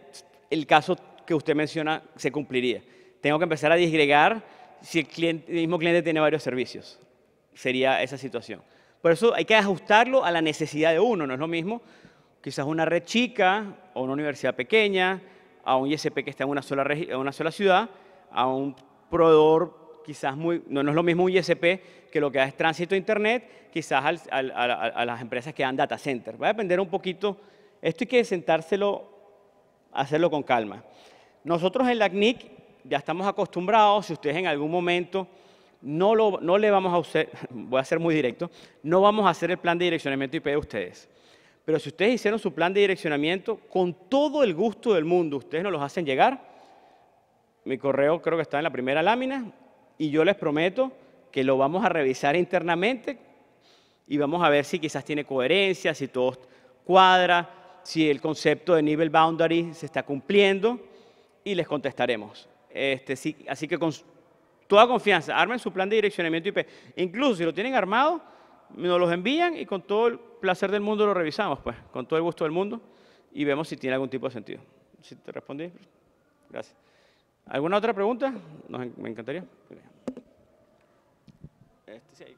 el caso que usted menciona se cumpliría. Tengo que empezar a disgregar si el, cliente, mismo cliente tiene varios servicios. Sería esa situación. Por eso hay que ajustarlo a la necesidad de uno, no es lo mismo quizás una red chica o una universidad pequeña, a un ISP que está en una sola, una sola ciudad, a un proveedor quizás no, es lo mismo un ISP que lo que es tránsito a Internet, quizás a, las empresas que dan data center. Va a depender un poquito, esto hay que sentárselo, hacerlo con calma. Nosotros en la CNIC ya estamos acostumbrados, si ustedes en algún momento no, lo, no le vamos a usar, voy a ser muy directo, no vamos a hacer el plan de direccionamiento IP de ustedes. Pero si ustedes hicieron su plan de direccionamiento, con todo el gusto del mundo, ustedes nos los hacen llegar. Mi correo creo que está en la primera lámina y yo les prometo que lo vamos a revisar internamente y vamos a ver si quizás tiene coherencia, si todo cuadra, si el concepto de nivel boundary se está cumpliendo y les contestaremos. Este, así que con toda confianza, armen su plan de direccionamiento IP. Incluso si lo tienen armado, nos los envían y con todo el placer del mundo lo revisamos, pues, con todo el gusto del mundo y vemos si tiene algún tipo de sentido. Si te respondí, gracias. ¿Alguna otra pregunta? me encantaría. Este,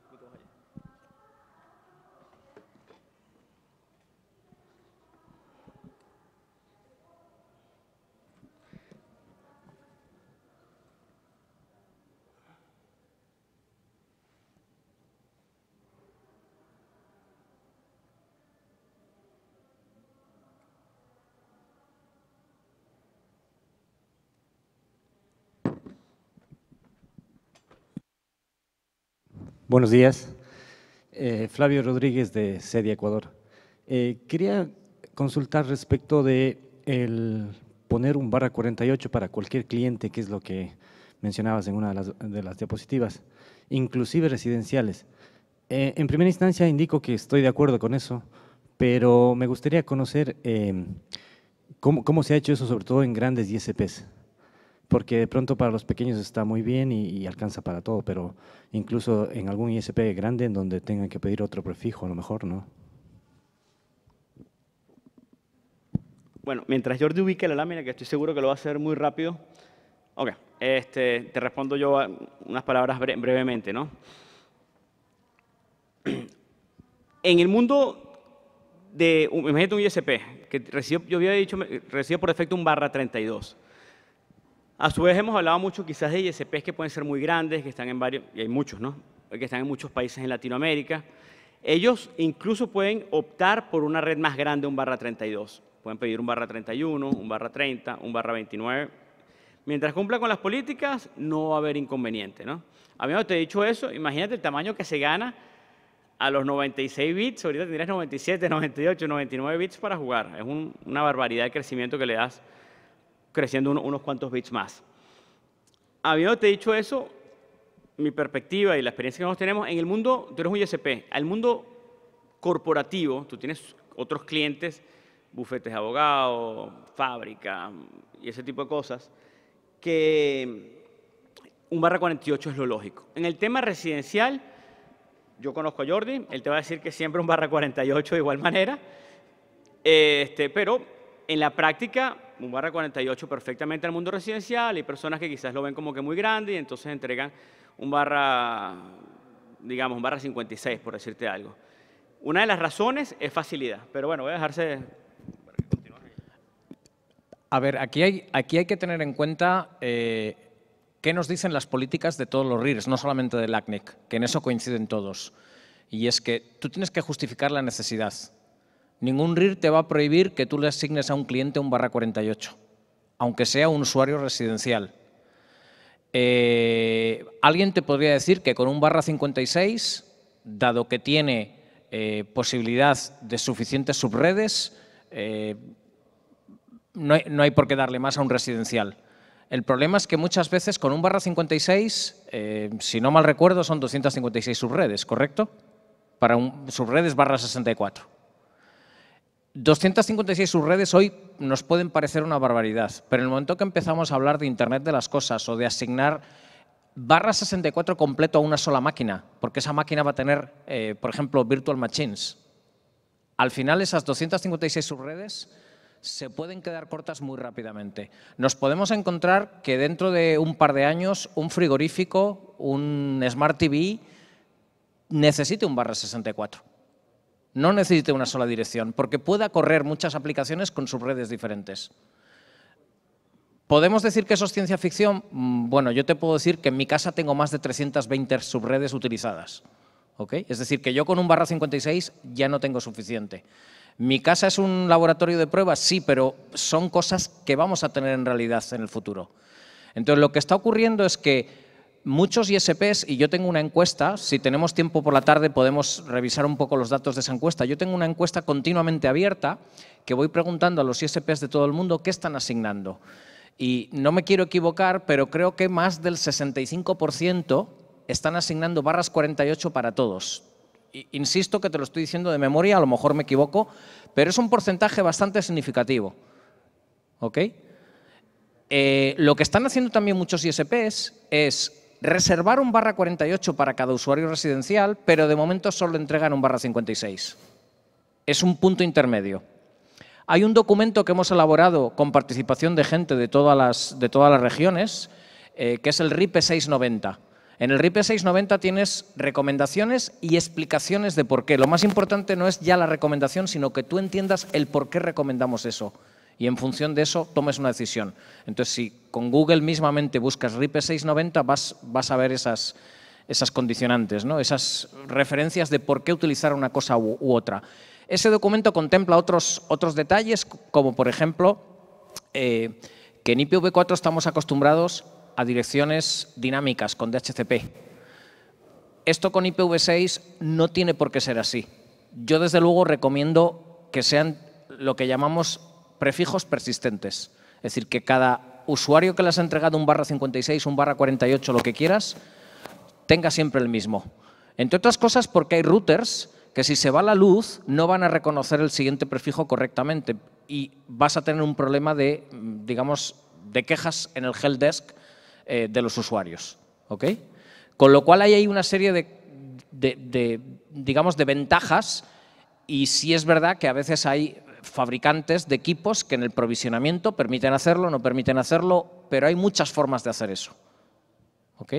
Buenos días. Eh, Flavio Rodríguez de sede Ecuador. Eh, quería consultar respecto de el poner un barra 48 para cualquier cliente, que es lo que mencionabas en una de las, de las diapositivas, inclusive residenciales. Eh, en primera instancia indico que estoy de acuerdo con eso, pero me gustaría conocer cómo, cómo se ha hecho eso, sobre todo en grandes ISPs porque de pronto para los pequeños está muy bien y, alcanza para todo, pero incluso en algún ISP grande en donde tengan que pedir otro prefijo, a lo mejor, ¿no? Bueno, mientras Jordi ubique la lámina, que estoy seguro que lo va a hacer muy rápido, ok, este, te respondo yo unas palabras brevemente, ¿no? En el mundo de, imagínate un ISP, que recibe, yo había dicho, recibe por defecto un barra 32. A su vez hemos hablado mucho quizás de ISPs que pueden ser muy grandes, que están en varios, y hay muchos, ¿no? Que están en muchos países en Latinoamérica. Ellos incluso pueden optar por una red más grande, un barra 32. Pueden pedir un barra 31, un barra 30, un barra 29. Mientras cumpla con las políticas, no va a haber inconveniente, ¿no? Habiendo te he dicho eso, imagínate el tamaño que se gana a los 96 bits, ahorita tendrías 97, 98, 99 bits para jugar. Es una barbaridad de crecimiento que le das creciendo unos cuantos bits más. Habiéndote dicho eso, mi perspectiva y la experiencia que nosotros tenemos, en el mundo, tú eres un ISP, al mundo corporativo, tú tienes otros clientes, bufetes de abogados, fábrica y ese tipo de cosas, que un barra 48 es lo lógico. En el tema residencial, yo conozco a Jordi, él te va a decir que siempre un barra 48 de igual manera, este, pero en la práctica un barra 48 perfectamente al mundo residencial, y personas que quizás lo ven como que muy grande y entonces entregan un barra, digamos, un barra 56, por decirte algo. Una de las razones es facilidad, pero bueno, voy a dejarse... A ver, aquí hay, aquí hay que tener en cuenta eh, qué nos dicen las políticas de todos los RIRs, no solamente del ACNIC, que en eso coinciden todos. Y es que tú tienes que justificar la necesidad. Ningún RIR te va a prohibir que tú le asignes a un cliente un barra 48, aunque sea un usuario residencial. Eh, alguien te podría decir que con un barra 56, dado que tiene eh, posibilidad de suficientes subredes, eh, no, hay, por qué darle más a un residencial. El problema es que muchas veces con un barra 56, si no mal recuerdo, son 256 subredes, ¿correcto? Para un, subredes barra 64. 256 subredes hoy nos pueden parecer una barbaridad, pero en el momento que empezamos a hablar de Internet de las cosas o de asignar barra 64 completo a una sola máquina, porque esa máquina va a tener, eh, por ejemplo, virtual machines, al final esas 256 subredes se pueden quedar cortas muy rápidamente. Nos podemos encontrar que dentro de un par de años un frigorífico, un Smart TV, necesite un barra 64 no necesite una sola dirección, porque pueda correr muchas aplicaciones con subredes diferentes. ¿Podemos decir que eso es ciencia ficción? Mm, bueno, yo te puedo decir que en mi casa tengo más de 320 subredes utilizadas. Es decir, que yo con un barra 56 ya no tengo suficiente. ¿Mi casa es un laboratorio de pruebas? Sí, pero son cosas que vamos a tener en realidad en el futuro. Entonces, lo que está ocurriendo es que muchos ISPs, y yo tengo una encuesta, si tenemos tiempo por la tarde podemos revisar un poco los datos de esa encuesta, yo tengo una encuesta continuamente abierta que voy preguntando a los ISPs de todo el mundo qué están asignando. Y no me quiero equivocar, pero creo que más del 65% están asignando barras 48 para todos. Insisto que te lo estoy diciendo de memoria, a lo mejor me equivoco, pero es un porcentaje bastante significativo. ¿Ok? Eh, lo que están haciendo también muchos ISPs es reservar un barra 48 para cada usuario residencial, pero de momento solo entregan un barra 56. Es un punto intermedio. Hay un documento que hemos elaborado con participación de gente de todas las, de todas las regiones, eh, que es el RIPE 690. En el RIPE 690 tienes recomendaciones y explicaciones de por qué. Lo más importante no es ya la recomendación, sino que tú entiendas el por qué recomendamos eso y en función de eso tomes una decisión. Entonces, si con Google mismamente buscas RIPE 690, vas, vas a ver esas, esas condicionantes, ¿no? esas referencias de por qué utilizar una cosa u, otra. Ese documento contempla otros, otros detalles, como por ejemplo, eh, que en IPv4 estamos acostumbrados a direcciones dinámicas con DHCP. Esto con IPv6 no tiene por qué ser así. Yo desde luego recomiendo que sean lo que llamamos prefijos persistentes. Es decir, que cada usuario que le has entregado un barra 56, un barra 48, lo que quieras, tenga siempre el mismo. Entre otras cosas porque hay routers que si se va la luz no van a reconocer el siguiente prefijo correctamente y vas a tener un problema de, digamos, de quejas en el helpdesk desk eh, de los usuarios. Con lo cual ahí hay una serie de, de, digamos, de ventajas y sí es verdad que a veces hay fabricantes de equipos que en el provisionamiento permiten hacerlo, no permiten hacerlo, pero hay muchas formas de hacer eso. ¿Ok?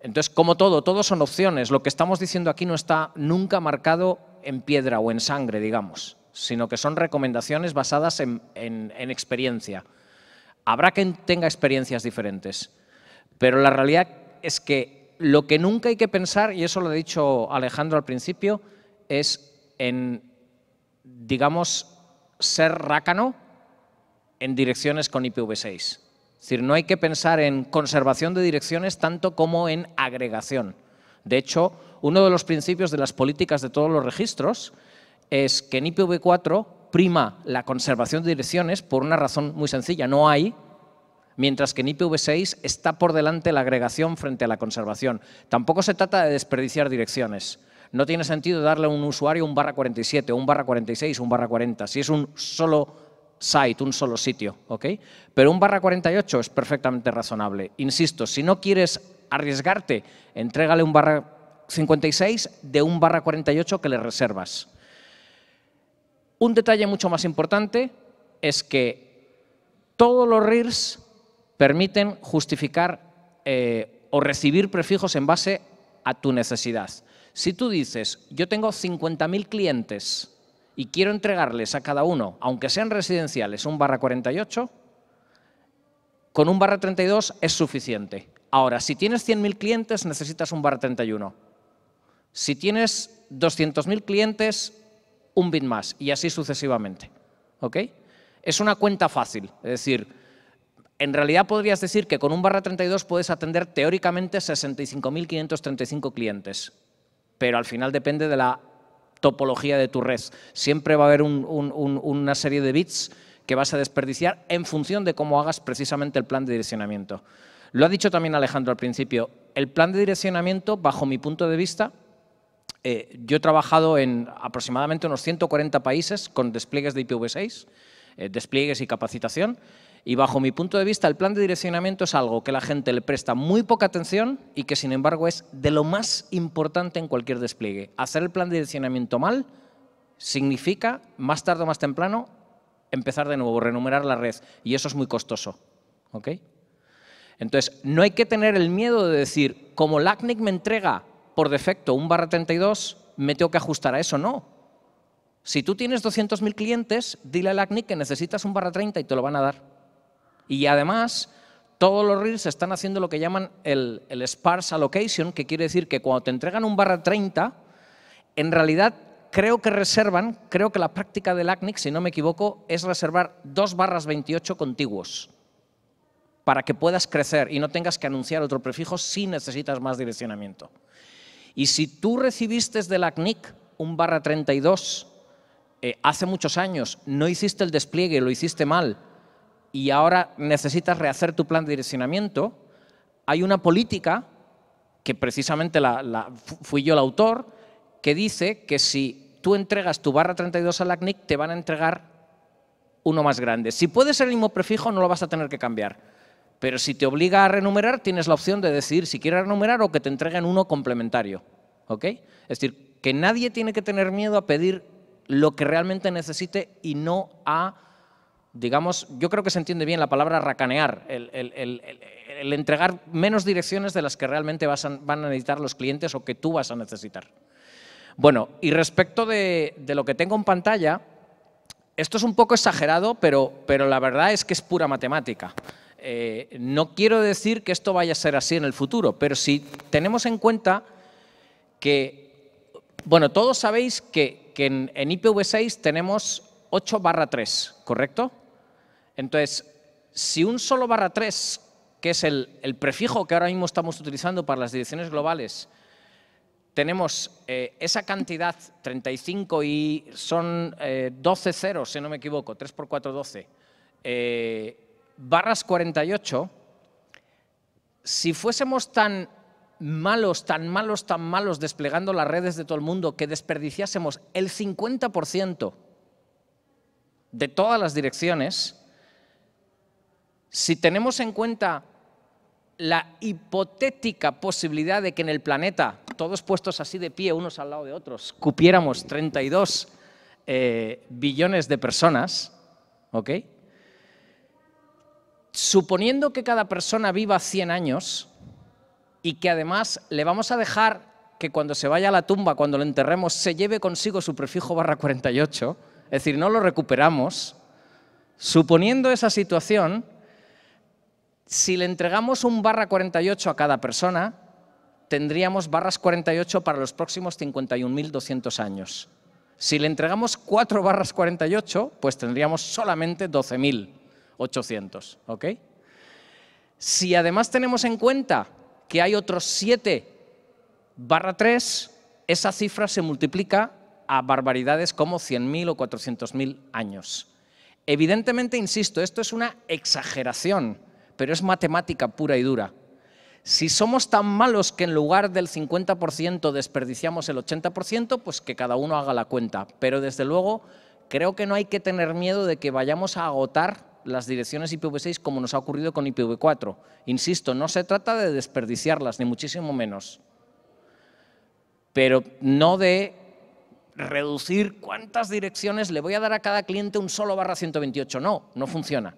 Entonces, como todo, todo son opciones. Lo que estamos diciendo aquí no está nunca marcado en piedra o en sangre, digamos, sino que son recomendaciones basadas en, en experiencia. Habrá quien tenga experiencias diferentes, pero la realidad es que lo que nunca hay que pensar, y eso lo ha dicho Alejandro al principio, es en, digamos, ser rácano en direcciones con IPv6. Es decir, no hay que pensar en conservación de direcciones tanto como en agregación. De hecho, uno de los principios de las políticas de todos los registros es que en IPv4 prima la conservación de direcciones por una razón muy sencilla, no hay, mientras que en IPv6 está por delante la agregación frente a la conservación. Tampoco se trata de desperdiciar direcciones, no tiene sentido darle a un usuario un barra 47, un barra 46, un barra 40, si es un solo site, un solo sitio. ¿ok? Pero un barra 48 es perfectamente razonable. Insisto, si no quieres arriesgarte, entrégale un barra 56 de un barra 48 que le reservas. Un detalle mucho más importante es que todos los RIRs permiten justificar eh, o recibir prefijos en base a tu necesidad. Si tú dices, yo tengo 50.000 clientes y quiero entregarles a cada uno, aunque sean residenciales, un barra 48, con un barra 32 es suficiente. Ahora, si tienes 100.000 clientes, necesitas un barra 31. Si tienes 200.000 clientes, un bit más, y así sucesivamente. ¿Ok? Es una cuenta fácil, es decir, en realidad podrías decir que con un barra 32 puedes atender teóricamente 65.535 clientes, pero al final depende de la topología de tu red. Siempre va a haber una serie de bits que vas a desperdiciar en función de cómo hagas precisamente el plan de direccionamiento. Lo ha dicho también Alejandro al principio, el plan de direccionamiento, bajo mi punto de vista, eh, yo he trabajado en aproximadamente unos 140 países con despliegues de IPv6, eh, despliegues y capacitación, y bajo mi punto de vista, el plan de direccionamiento es algo que la gente le presta muy poca atención y que, sin embargo, es de lo más importante en cualquier despliegue. Hacer el plan de direccionamiento mal significa, más tarde o más temprano, empezar de nuevo, renumerar la red. Y eso es muy costoso. ¿Ok? Entonces, no hay que tener el miedo de decir, como LACNIC me entrega por defecto un barra 32, me tengo que ajustar a eso. No. Si tú tienes 200.000 clientes, dile a LACNIC que necesitas un barra 30 y te lo van a dar. Y además, todos los reels están haciendo lo que llaman el, sparse allocation, que quiere decir que cuando te entregan un barra 30, en realidad creo que reservan, creo que la práctica del ACNIC, si no me equivoco, es reservar dos barras 28 contiguos para que puedas crecer y no tengas que anunciar otro prefijo si necesitas más direccionamiento. Y si tú recibiste del ACNIC un barra 32 eh, hace muchos años, no hiciste el despliegue, lo hiciste mal, y ahora necesitas rehacer tu plan de direccionamiento, hay una política que precisamente la, fui yo el autor, que dice que si tú entregas tu barra 32 a la CNIC, te van a entregar uno más grande. Si puede ser el mismo prefijo, no lo vas a tener que cambiar. Pero si te obliga a renumerar, tienes la opción de decidir si quieres renumerar o que te entreguen uno complementario. ¿Ok? Es decir, que nadie tiene que tener miedo a pedir lo que realmente necesite y no a digamos, yo creo que se entiende bien la palabra racanear, el, entregar menos direcciones de las que realmente van a necesitar los clientes o que tú vas a necesitar. Bueno, y respecto de, lo que tengo en pantalla, esto es un poco exagerado, pero, pero la verdad es que es pura matemática. Eh, no quiero decir que esto vaya a ser así en el futuro, pero si tenemos en cuenta que, bueno, todos sabéis que, en, en IPv6 tenemos 8 barra 3, ¿correcto? Entonces, si un solo barra 3, que es el, prefijo que ahora mismo estamos utilizando para las direcciones globales, tenemos eh, esa cantidad, 35 y son 12 eh, ceros, si no me equivoco, 3 por 4, 12, eh, barras 48, si fuésemos tan malos, tan malos, tan malos desplegando las redes de todo el mundo que desperdiciásemos el 50% de todas las direcciones, si tenemos en cuenta la hipotética posibilidad de que en el planeta, todos puestos así de pie unos al lado de otros, cupiéramos 32 eh, billones de personas, ¿ok? Suponiendo que cada persona viva 100 años y que además le vamos a dejar que cuando se vaya a la tumba, cuando lo enterremos, se lleve consigo su prefijo barra 48, es decir, no lo recuperamos, suponiendo esa situación, si le entregamos un barra 48 a cada persona, tendríamos barras 48 para los próximos 51.200 años. Si le entregamos cuatro barras 48, pues tendríamos solamente 12.800. Si además tenemos en cuenta que hay otros 7 barra 3, esa cifra se multiplica a barbaridades como 100.000 o 400.000 años. Evidentemente, insisto, esto es una exageración pero es matemática pura y dura. Si somos tan malos que en lugar del 50% desperdiciamos el 80%, pues que cada uno haga la cuenta. Pero desde luego creo que no hay que tener miedo de que vayamos a agotar las direcciones IPv6 como nos ha ocurrido con IPv4. Insisto, no se trata de desperdiciarlas, ni muchísimo menos. Pero no de reducir cuántas direcciones le voy a dar a cada cliente un solo barra 128. No, no funciona.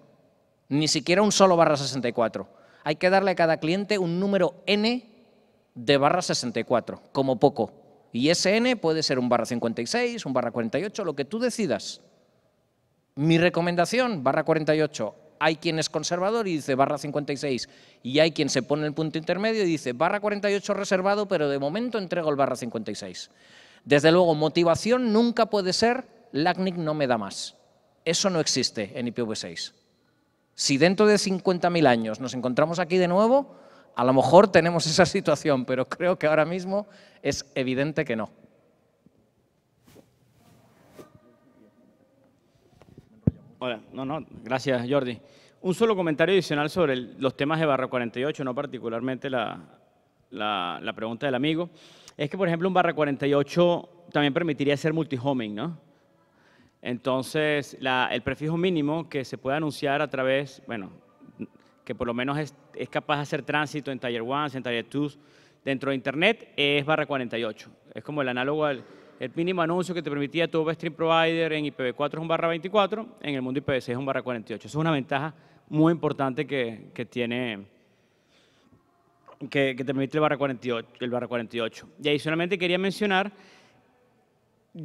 Ni siquiera un solo barra 64. Hay que darle a cada cliente un número n de barra 64, como poco. Y ese n puede ser un barra 56, un barra 48, lo que tú decidas. Mi recomendación, barra 48. Hay quien es conservador y dice barra 56. Y hay quien se pone el punto intermedio y dice barra 48 reservado, pero de momento entrego el barra 56. Desde luego, motivación nunca puede ser LACNIC no me da más. Eso no existe en IPv6. Si dentro de 50.000 años nos encontramos aquí de nuevo, a lo mejor tenemos esa situación, pero creo que ahora mismo es evidente que no. Hola, no, no, gracias Jordi. Un solo comentario adicional sobre los temas de barra 48, no particularmente la, pregunta del amigo. Es que, por ejemplo, un barra 48 también permitiría ser multihoming, ¿no? Entonces, el prefijo mínimo que se puede anunciar a través, bueno, que por lo menos es, capaz de hacer tránsito en Taller 1, en Taller 2, dentro de Internet, es barra 48. Es como el análogo al el mínimo anuncio que te permitía tu Stream Provider en IPv4 es un barra 24, en el mundo IPv6 es un barra 48. Eso es una ventaja muy importante que, tiene, que, te permite el barra, 48, el barra 48. Y adicionalmente quería mencionar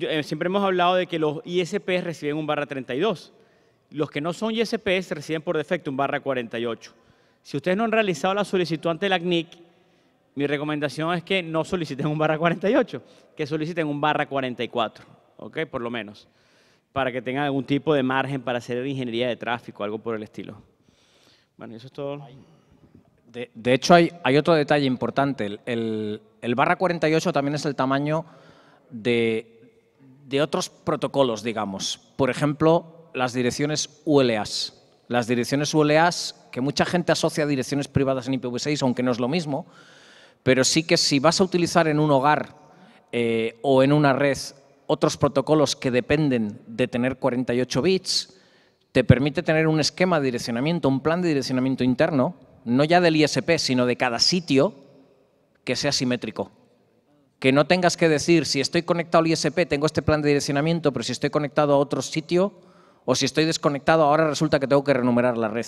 eh, siempre hemos hablado de que los ISPs reciben un barra 32. Los que no son ISPs reciben por defecto un barra 48. Si ustedes no han realizado la solicitud ante la CNIC, mi recomendación es que no soliciten un barra 48, que soliciten un barra 44, ¿ok? Por lo menos, para que tengan algún tipo de margen para hacer ingeniería de tráfico, algo por el estilo. Bueno, eso es todo. De, hecho, hay, otro detalle importante. el barra 48 también es el tamaño de de otros protocolos, digamos. Por ejemplo, las direcciones ULAs. Las direcciones ULAs, que mucha gente asocia a direcciones privadas en IPv6, aunque no es lo mismo, pero sí que si vas a utilizar en un hogar eh, o en una red otros protocolos que dependen de tener 48 bits, te permite tener un esquema de direccionamiento, un plan de direccionamiento interno, no ya del ISP, sino de cada sitio, que sea simétrico que no tengas que decir, si estoy conectado al ISP, tengo este plan de direccionamiento, pero si estoy conectado a otro sitio o si estoy desconectado, ahora resulta que tengo que renumerar la red.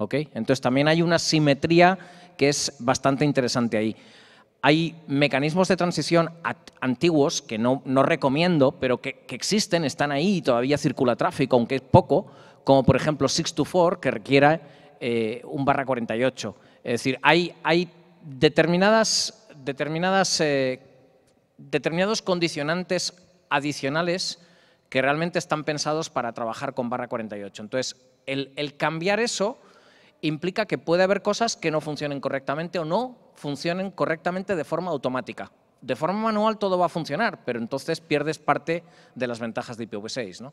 Entonces también hay una simetría que es bastante interesante ahí. Hay mecanismos de transición antiguos que no, recomiendo, pero que, existen, están ahí y todavía circula tráfico, aunque es poco, como por ejemplo 624, que requiera eh, un barra 48. Es decir, hay, hay determinadas, determinadas eh, determinados condicionantes adicionales que realmente están pensados para trabajar con barra 48. Entonces, el, cambiar eso implica que puede haber cosas que no funcionen correctamente o no funcionen correctamente de forma automática. De forma manual todo va a funcionar, pero entonces pierdes parte de las ventajas de IPv6, ¿no?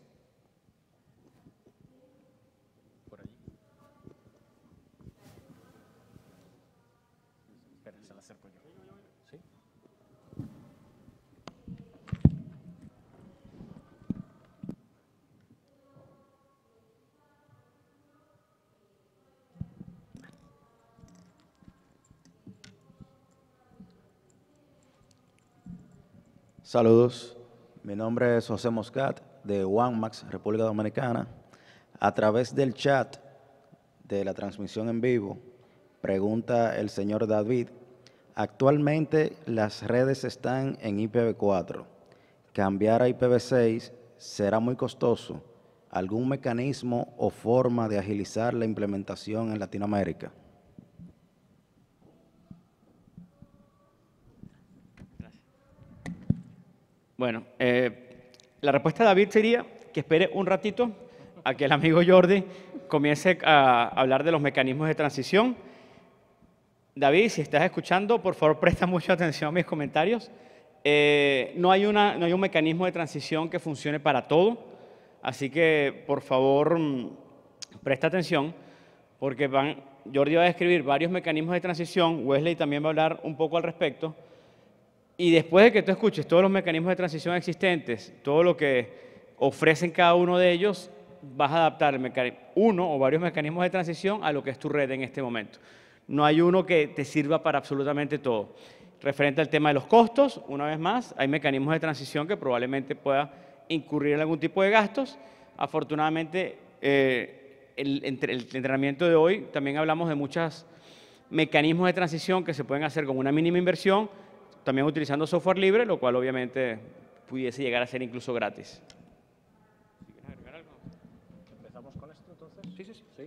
Saludos, mi nombre es José Moscat de OneMax, República Dominicana. A través del chat de la transmisión en vivo, pregunta el señor David, actualmente las redes están en IPv4. Cambiar a IPv6 será muy costoso. ¿Algún mecanismo o forma de agilizar la implementación en Latinoamérica? Bueno, eh, la respuesta de David sería que espere un ratito a que el amigo Jordi comience a hablar de los mecanismos de transición. David, si estás escuchando, por favor presta mucha atención a mis comentarios. Eh, no, hay no hay un mecanismo de transición que funcione para todo, así que por favor mm, presta atención porque Jordi va a describir varios mecanismos de transición, Wesley también va a hablar un poco al respecto. Y después de que tú escuches todos los mecanismos de transición existentes, todo lo que ofrecen cada uno de ellos, vas a adaptar uno o varios mecanismos de transición a lo que es tu red en este momento. No hay uno que te sirva para absolutamente todo. Referente al tema de los costos, una vez más, hay mecanismos de transición que probablemente pueda incurrir en algún tipo de gastos. Afortunadamente, eh, el entrenamiento de hoy también hablamos de muchos mecanismos de transición que se pueden hacer con una mínima inversión, también utilizando software libre, lo cual obviamente pudiese llegar a ser incluso gratis. ¿Empezamos con esto entonces? sí, sí. ¿Sí?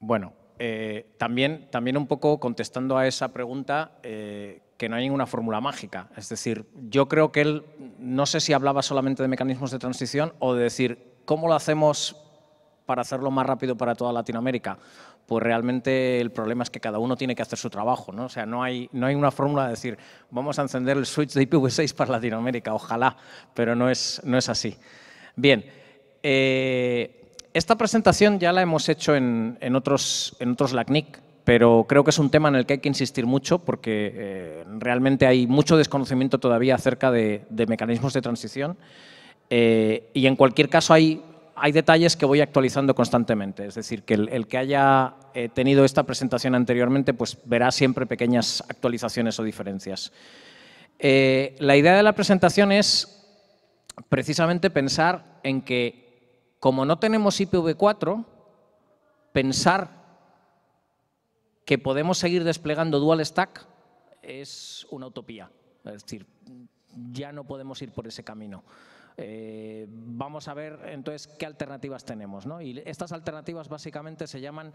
Bueno, eh, también, también un poco contestando a esa pregunta, eh, que no hay ninguna fórmula mágica. Es decir, yo creo que él, no sé si hablaba solamente de mecanismos de transición o de decir, ¿cómo lo hacemos para hacerlo más rápido para toda Latinoamérica? Pues realmente el problema es que cada uno tiene que hacer su trabajo, ¿no? O sea, no hay, no hay una fórmula de decir, vamos a encender el switch de IPv6 para Latinoamérica, ojalá, pero no es, no es así. Bien, eh, esta presentación ya la hemos hecho en, otros, en LACNIC, pero creo que es un tema en el que hay que insistir mucho porque eh, realmente hay mucho desconocimiento todavía acerca de, mecanismos de transición eh, y en cualquier caso hay, detalles que voy actualizando constantemente, es decir, que el, que haya eh, tenido esta presentación anteriormente pues verá siempre pequeñas actualizaciones o diferencias. la idea de la presentación es precisamente pensar en que como no tenemos IPv4, pensar que podemos seguir desplegando dual stack es una utopía. Es decir, ya no podemos ir por ese camino. Eh, vamos a ver entonces qué alternativas tenemos. ¿no? Y estas alternativas básicamente se llaman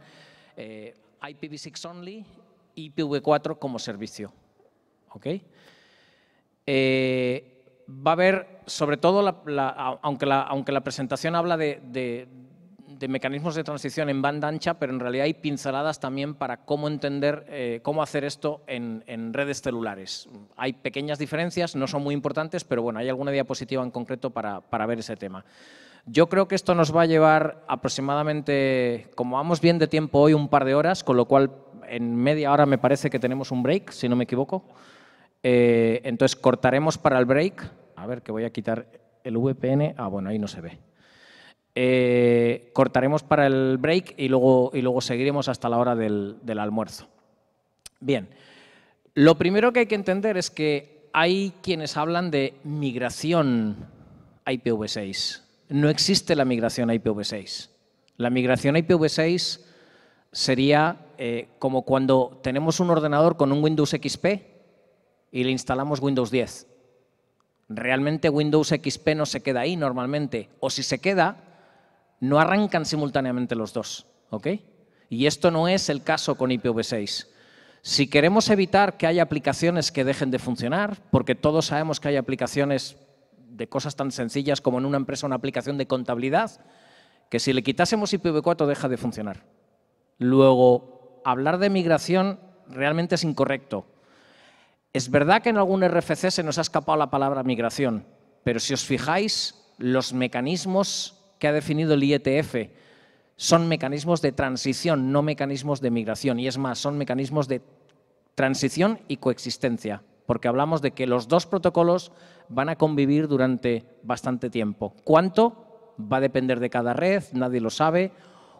eh, IPv6 only y IPv4 como servicio. ¿OK? Eh, va a haber, sobre todo, aunque, la, presentación habla de, mecanismos de transición en banda ancha, pero en realidad hay pinceladas también para cómo entender, eh, cómo hacer esto en, redes celulares. Hay pequeñas diferencias, no son muy importantes, pero bueno, hay alguna diapositiva en concreto para ver ese tema. Yo creo que esto nos va a llevar aproximadamente, como vamos bien de tiempo hoy, un par de horas, con lo cual en media hora me parece que tenemos un break, si no me equivoco. Eh, entonces cortaremos para el break. A ver, que voy a quitar el VPN. Ah, bueno, ahí no se ve. Eh, cortaremos para el break y luego, y luego seguiremos hasta la hora del, almuerzo. Bien, lo primero que hay que entender es que hay quienes hablan de migración IPv6. No existe la migración IPv6. La migración IPv6 sería eh, como cuando tenemos un ordenador con un Windows XP y le instalamos Windows 10. Realmente Windows XP no se queda ahí normalmente, o si se queda, no arrancan simultáneamente los dos. Y esto no es el caso con IPv6. Si queremos evitar que haya aplicaciones que dejen de funcionar, porque todos sabemos que hay aplicaciones de cosas tan sencillas como en una empresa una aplicación de contabilidad, que si le quitásemos IPv4 deja de funcionar. Luego, hablar de migración realmente es incorrecto. Es verdad que en algún RFC se nos ha escapado la palabra migración, pero si os fijáis, los mecanismos que ha definido el IETF son mecanismos de transición, no mecanismos de migración. Y es más, son mecanismos de transición y coexistencia, porque hablamos de que los dos protocolos van a convivir durante bastante tiempo. ¿Cuánto? Va a depender de cada red, nadie lo sabe,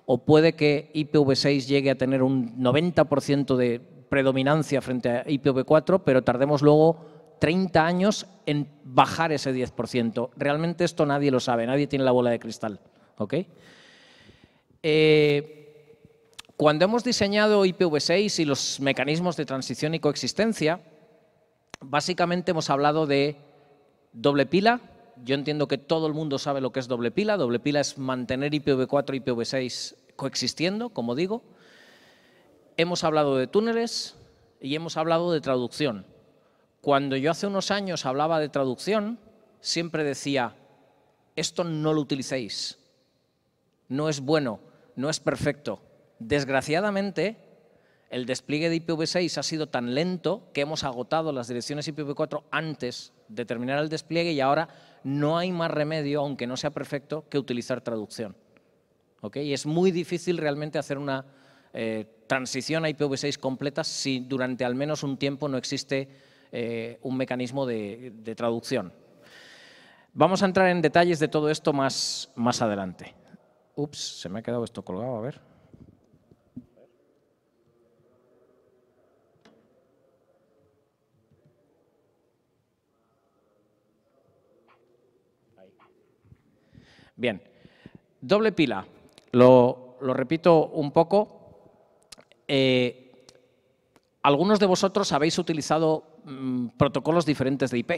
o puede que IPv6 llegue a tener un 90% de predominancia frente a IPv4, pero tardemos luego 30 años en bajar ese 10%. Realmente esto nadie lo sabe, nadie tiene la bola de cristal. Eh, cuando hemos diseñado IPv6 y los mecanismos de transición y coexistencia, básicamente hemos hablado de doble pila. Yo entiendo que todo el mundo sabe lo que es doble pila. Doble pila es mantener IPv4 y IPv6 coexistiendo, como digo hemos hablado de túneles y hemos hablado de traducción. Cuando yo hace unos años hablaba de traducción, siempre decía, esto no lo utilicéis, no es bueno, no es perfecto. Desgraciadamente, el despliegue de IPv6 ha sido tan lento que hemos agotado las direcciones IPv4 antes de terminar el despliegue y ahora no hay más remedio, aunque no sea perfecto, que utilizar traducción. Y es muy difícil realmente hacer una eh, transición a IPv6 completa si durante al menos un tiempo no existe eh, un mecanismo de, traducción. Vamos a entrar en detalles de todo esto más, más adelante. Ups, se me ha quedado esto colgado, a ver. Bien, doble pila. Lo, lo repito un poco, eh, algunos de vosotros habéis utilizado mm, protocolos diferentes de IP.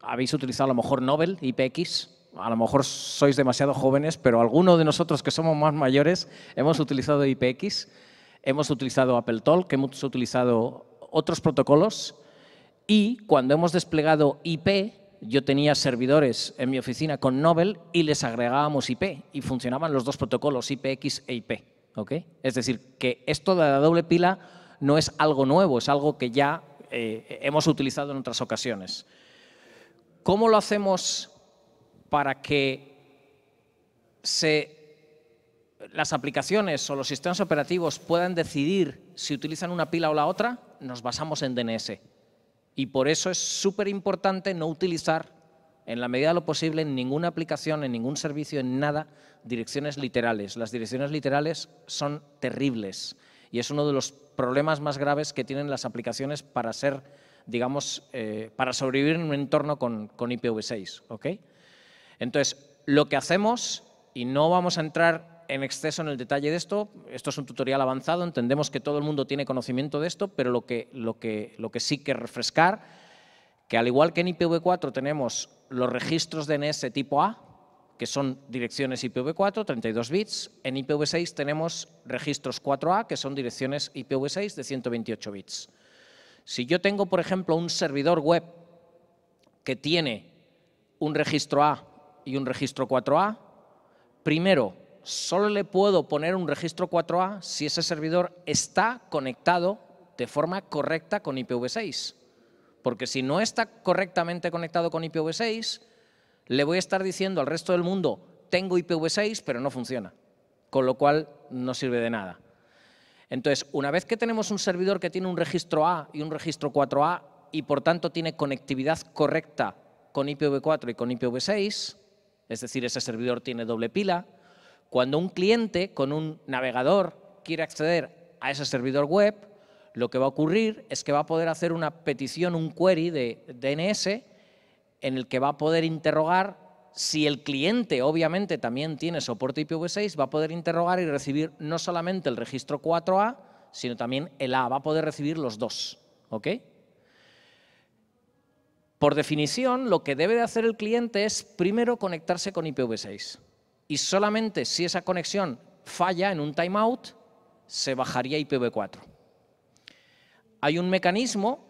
Habéis utilizado a lo mejor Nobel, IPX, a lo mejor sois demasiado jóvenes, pero algunos de nosotros que somos más mayores hemos utilizado IPX, hemos utilizado Apple AppleTalk, hemos utilizado otros protocolos y cuando hemos desplegado IP, yo tenía servidores en mi oficina con Nobel y les agregábamos IP y funcionaban los dos protocolos, IPX e IP. Es decir, que esto de la doble pila no es algo nuevo, es algo que ya eh, hemos utilizado en otras ocasiones. ¿Cómo lo hacemos para que las aplicaciones o los sistemas operativos puedan decidir si utilizan una pila o la otra? Nos basamos en DNS. Y por eso es súper importante no utilizar en la medida de lo posible, en ninguna aplicación, en ningún servicio, en nada, direcciones literales. Las direcciones literales son terribles y es uno de los problemas más graves que tienen las aplicaciones para ser, digamos, eh, para sobrevivir en un entorno con, con IPv6. Entonces, lo que hacemos, y no vamos a entrar en exceso en el detalle de esto, esto es un tutorial avanzado, entendemos que todo el mundo tiene conocimiento de esto, pero lo que, lo que, lo que sí que refrescar que al igual que en IPv4 tenemos los registros DNS tipo A, que son direcciones IPv4, 32 bits. En IPv6 tenemos registros 4A, que son direcciones IPv6 de 128 bits. Si yo tengo, por ejemplo, un servidor web que tiene un registro A y un registro 4A, primero, solo le puedo poner un registro 4A si ese servidor está conectado de forma correcta con IPv6. Porque si no está correctamente conectado con IPv6, le voy a estar diciendo al resto del mundo, tengo IPv6, pero no funciona. Con lo cual no sirve de nada. Entonces, una vez que tenemos un servidor que tiene un registro A y un registro 4A y por tanto tiene conectividad correcta con IPv4 y con IPv6, es decir, ese servidor tiene doble pila, cuando un cliente con un navegador quiere acceder a ese servidor web, lo que va a ocurrir es que va a poder hacer una petición, un query de DNS, en el que va a poder interrogar si el cliente obviamente también tiene soporte IPv6, va a poder interrogar y recibir no solamente el registro 4A, sino también el A, va a poder recibir los dos. ¿ok? Por definición, lo que debe de hacer el cliente es primero conectarse con IPv6 y solamente si esa conexión falla en un timeout, se bajaría IPv4 hay un mecanismo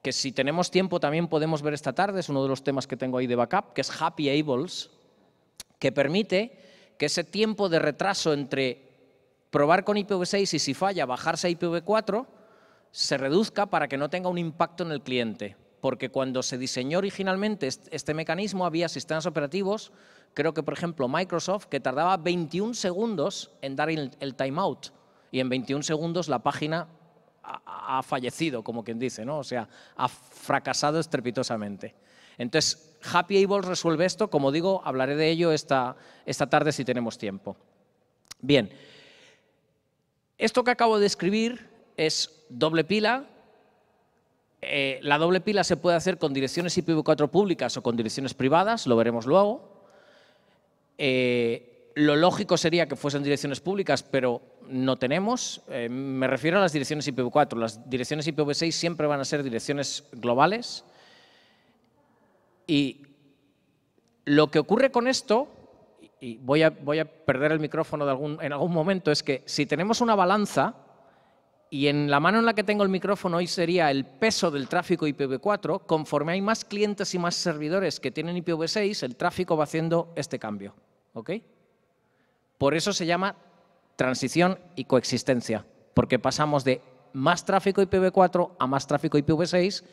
que si tenemos tiempo también podemos ver esta tarde, es uno de los temas que tengo ahí de backup, que es Happy Ables, que permite que ese tiempo de retraso entre probar con IPv6 y si falla bajarse a IPv4 se reduzca para que no tenga un impacto en el cliente. Porque cuando se diseñó originalmente este mecanismo había sistemas operativos, creo que por ejemplo Microsoft, que tardaba 21 segundos en dar el, timeout y en 21 segundos la página ha fallecido, como quien dice, ¿no? O sea, ha fracasado estrepitosamente. Entonces, Happy Evil resuelve esto, como digo, hablaré de ello esta, esta tarde si tenemos tiempo. Bien, esto que acabo de escribir es doble pila. Eh, la doble pila se puede hacer con direcciones IPv4 públicas o con direcciones privadas, lo veremos luego. Eh, lo lógico sería que fuesen direcciones públicas, pero no tenemos. Eh, me refiero a las direcciones IPv4. Las direcciones IPv6 siempre van a ser direcciones globales. Y lo que ocurre con esto, y voy a, perder el micrófono en algún momento, es que si tenemos una balanza y en la mano en la que tengo el micrófono hoy sería el peso del tráfico IPv4, conforme hay más clientes y más servidores que tienen IPv6, el tráfico va haciendo este cambio. ¿ok? Por eso se llama transición y coexistencia, porque pasamos de más tráfico IPv4 a más tráfico IPv6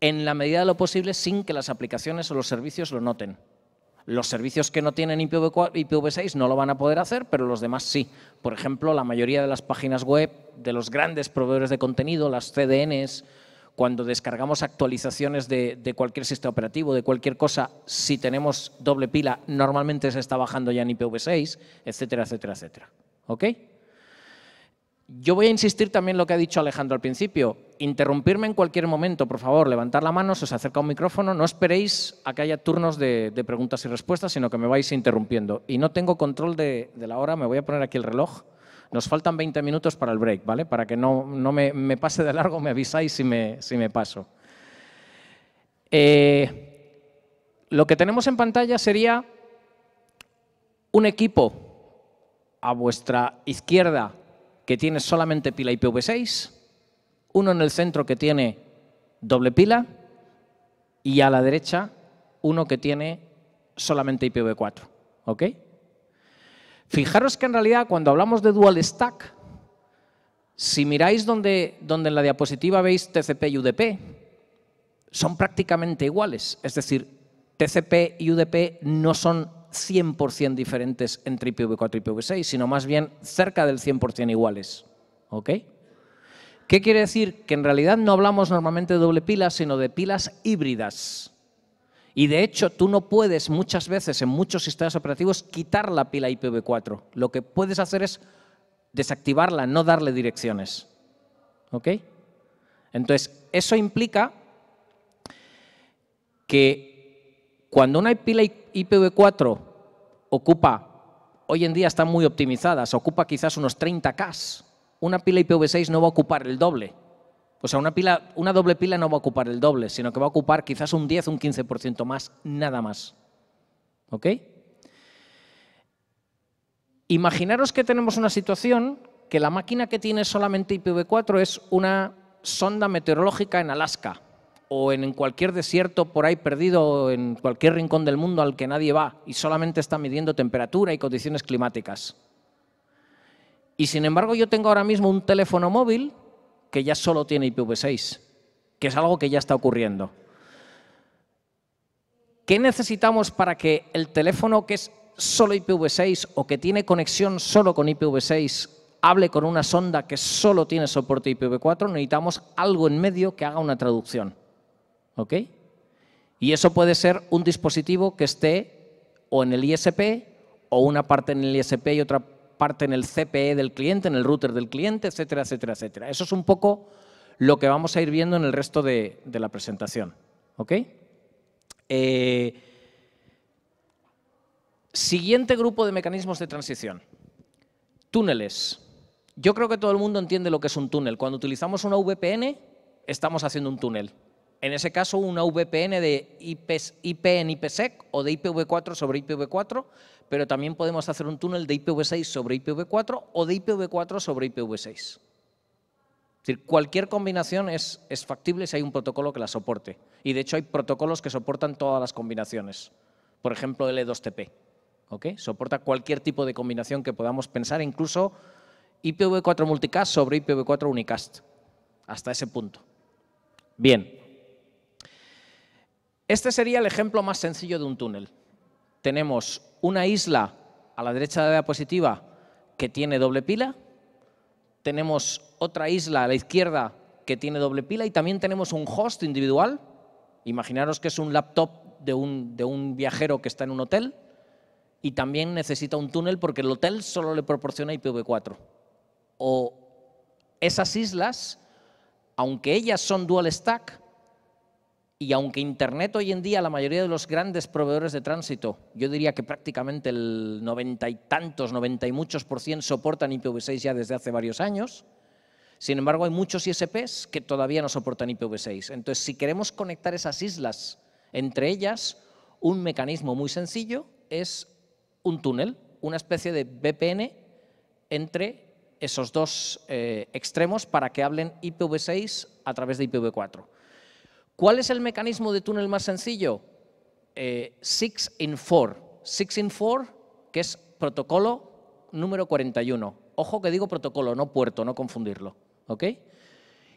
en la medida de lo posible sin que las aplicaciones o los servicios lo noten. Los servicios que no tienen IPv4, 6 no lo van a poder hacer, pero los demás sí. Por ejemplo, la mayoría de las páginas web de los grandes proveedores de contenido, las CDNs, cuando descargamos actualizaciones de, cualquier sistema operativo, de cualquier cosa, si tenemos doble pila, normalmente se está bajando ya en IPv6, etcétera, etcétera, etcétera. ¿Ok? Yo voy a insistir también en lo que ha dicho Alejandro al principio. Interrumpirme en cualquier momento, por favor, levantar la mano, se os acerca un micrófono, no esperéis a que haya turnos de, preguntas y respuestas, sino que me vais interrumpiendo. Y no tengo control de la hora, me voy a poner aquí el reloj. Nos faltan 20 minutos para el break, ¿vale? Para que no, me, pase de largo, me avisáis si me, paso. Eh, lo que tenemos en pantalla sería un equipo a vuestra izquierda que tiene solamente pila IPv6, uno en el centro que tiene doble pila y a la derecha uno que tiene solamente IPv4. ¿Ok? Fijaros que en realidad cuando hablamos de dual stack, si miráis donde, donde en la diapositiva veis TCP y UDP, son prácticamente iguales. Es decir, TCP y UDP no son 100% diferentes entre IPv4 y IPv6, sino más bien cerca del 100% iguales. ¿Ok? ¿Qué quiere decir? Que en realidad no hablamos normalmente de doble pila, sino de pilas híbridas. Y de hecho, tú no puedes muchas veces en muchos sistemas operativos quitar la pila IPv4. Lo que puedes hacer es desactivarla, no darle direcciones. ¿Ok? Entonces, eso implica que cuando una pila IPv4 ocupa, hoy en día están muy optimizadas, ocupa quizás unos 30K, una pila IPv6 no va a ocupar el doble. O sea, una, pila, una doble pila no va a ocupar el doble, sino que va a ocupar quizás un 10, un 15% más, nada más. ¿Ok? Imaginaros que tenemos una situación que la máquina que tiene solamente IPv4 es una sonda meteorológica en Alaska o en cualquier desierto por ahí perdido o en cualquier rincón del mundo al que nadie va y solamente está midiendo temperatura y condiciones climáticas. Y sin embargo yo tengo ahora mismo un teléfono móvil que ya solo tiene IPv6, que es algo que ya está ocurriendo. ¿Qué necesitamos para que el teléfono que es solo IPv6 o que tiene conexión solo con IPv6 hable con una sonda que solo tiene soporte IPv4? Necesitamos algo en medio que haga una traducción. ¿Ok? Y eso puede ser un dispositivo que esté o en el ISP o una parte en el ISP y otra parte en el CPE del cliente, en el router del cliente, etcétera, etcétera, etcétera. Eso es un poco lo que vamos a ir viendo en el resto de, la presentación. ¿Ok? Eh, siguiente grupo de mecanismos de transición. Túneles. Yo creo que todo el mundo entiende lo que es un túnel. Cuando utilizamos una VPN, estamos haciendo un túnel en ese caso una VPN de IP, en IPsec o de IPv4 sobre IPv4, pero también podemos hacer un túnel de IPv6 sobre IPv4 o de IPv4 sobre IPv6. Es decir, cualquier combinación es, es, factible si hay un protocolo que la soporte. Y de hecho hay protocolos que soportan todas las combinaciones. Por ejemplo, L2TP. tp Soporta cualquier tipo de combinación que podamos pensar, incluso IPv4 multicast sobre IPv4 unicast. Hasta ese punto. Bien. Este sería el ejemplo más sencillo de un túnel. Tenemos una isla a la derecha de la diapositiva que tiene doble pila, tenemos otra isla a la izquierda que tiene doble pila y también tenemos un host individual. Imaginaros que es un laptop de un, de un viajero que está en un hotel y también necesita un túnel porque el hotel solo le proporciona IPv4. O esas islas, aunque ellas son dual stack, y aunque Internet hoy en día, la mayoría de los grandes proveedores de tránsito, yo diría que prácticamente el noventa y tantos, noventa y muchos por cien soportan IPv6 ya desde hace varios años, sin embargo hay muchos ISPs que todavía no soportan IPv6. Entonces, si queremos conectar esas islas entre ellas, un mecanismo muy sencillo es un túnel, una especie de VPN entre esos dos eh, extremos para que hablen IPv6 a través de IPv4. ¿Cuál es el mecanismo de túnel más sencillo? Eh, six in four. Six in four, que es protocolo número 41. Ojo que digo protocolo, no puerto, no confundirlo. ¿Ok?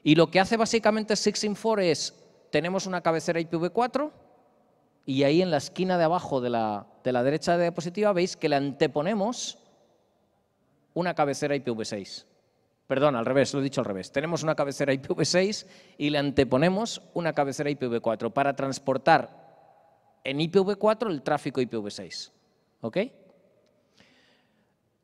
Y lo que hace básicamente Six in four es, tenemos una cabecera IPv4 y ahí en la esquina de abajo de la, de la derecha de la diapositiva veis que le anteponemos una cabecera IPv6. Perdón, al revés, lo he dicho al revés. Tenemos una cabecera IPv6 y le anteponemos una cabecera IPv4 para transportar en IPv4 el tráfico IPv6. ¿Ok?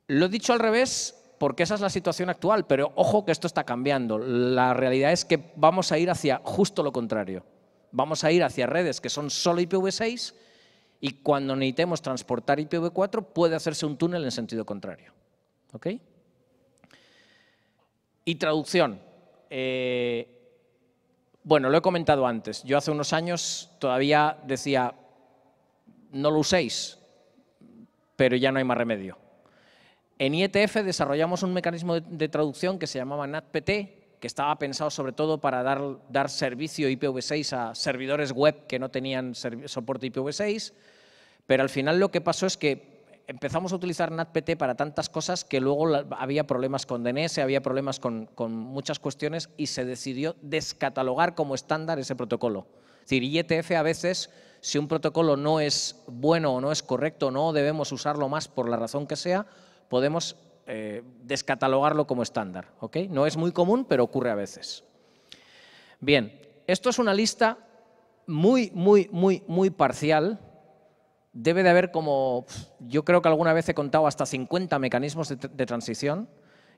Lo he dicho al revés porque esa es la situación actual, pero ojo que esto está cambiando. La realidad es que vamos a ir hacia justo lo contrario. Vamos a ir hacia redes que son solo IPv6 y cuando necesitemos transportar IPv4 puede hacerse un túnel en sentido contrario. ¿Ok? Y traducción. Eh, bueno, lo he comentado antes. Yo hace unos años todavía decía, no lo uséis, pero ya no hay más remedio. En IETF desarrollamos un mecanismo de, traducción que se llamaba NatPT, que estaba pensado sobre todo para dar, dar servicio IPv6 a servidores web que no tenían soporte IPv6, pero al final lo que pasó es que empezamos a utilizar NatPT para tantas cosas que luego había problemas con DNS, había problemas con, muchas cuestiones y se decidió descatalogar como estándar ese protocolo. Es decir, IETF a veces, si un protocolo no es bueno o no es correcto, no debemos usarlo más por la razón que sea, podemos eh, descatalogarlo como estándar. No es muy común, pero ocurre a veces. Bien, esto es una lista muy, muy, muy, muy parcial debe de haber como, yo creo que alguna vez he contado hasta 50 mecanismos de, transición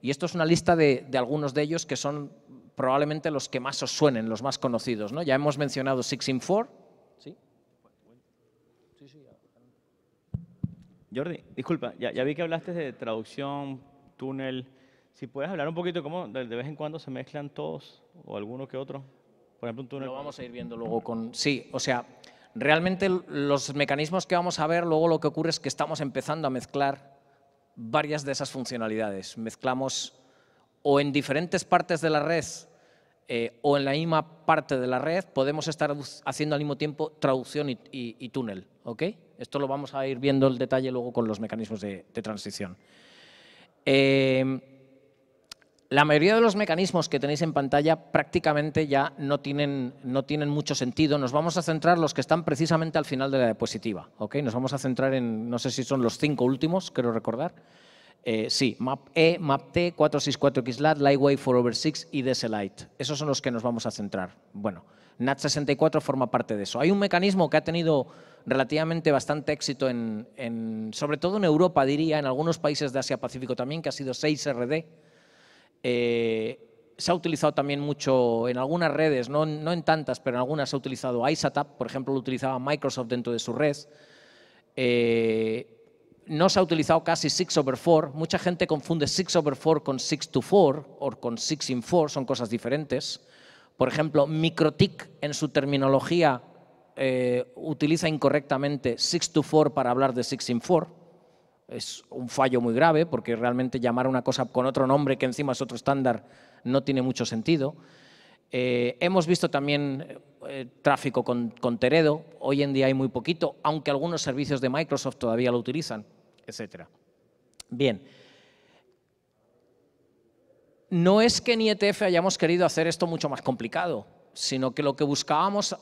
y esto es una lista de, algunos de ellos que son probablemente los que más os suenen, los más conocidos. ¿no? Ya hemos mencionado Six in Four. ¿Sí? Jordi, disculpa, ya, vi que hablaste de traducción, túnel. Si puedes hablar un poquito cómo de, de vez en cuando se mezclan todos o alguno que otro. Por ejemplo, un túnel. Lo vamos a ir viendo luego con... Sí, o sea, Realmente los mecanismos que vamos a ver, luego lo que ocurre es que estamos empezando a mezclar varias de esas funcionalidades. Mezclamos o en diferentes partes de la red eh, o en la misma parte de la red, podemos estar haciendo al mismo tiempo traducción y, túnel. Esto lo vamos a ir viendo el detalle luego con los mecanismos de, transición. Eh, la mayoría de los mecanismos que tenéis en pantalla prácticamente ya no tienen, no tienen mucho sentido. Nos vamos a centrar los que están precisamente al final de la diapositiva. ¿ok? Nos vamos a centrar en, no sé si son los cinco últimos, quiero recordar. Eh, sí, MAP-E, MAP-T, 464XLAT, Lightwave 4over6 y DSLite. Esos son los que nos vamos a centrar. Bueno, NAT64 forma parte de eso. Hay un mecanismo que ha tenido relativamente bastante éxito, sobre todo en Europa, diría, en algunos países de Asia-Pacífico también, que ha sido 6RD eh, se ha utilizado también mucho en algunas redes, no, no, en tantas, pero en algunas se ha utilizado ISATAP, por ejemplo, lo utilizaba Microsoft dentro de su red. Eh, no se ha utilizado casi 6 over 4. Mucha gente confunde 6 over 4 con 6 to 4 o con 6 in 4, son cosas diferentes. Por ejemplo, MicroTIC en su terminología eh, utiliza incorrectamente 6 to 4 para hablar de 6 in 4 es un fallo muy grave porque realmente llamar una cosa con otro nombre que encima es otro estándar no tiene mucho sentido. Eh, hemos visto también eh, tráfico con, con, Teredo, hoy en día hay muy poquito, aunque algunos servicios de Microsoft todavía lo utilizan, etc. Bien. No es que en ETF hayamos querido hacer esto mucho más complicado, sino que lo que buscábamos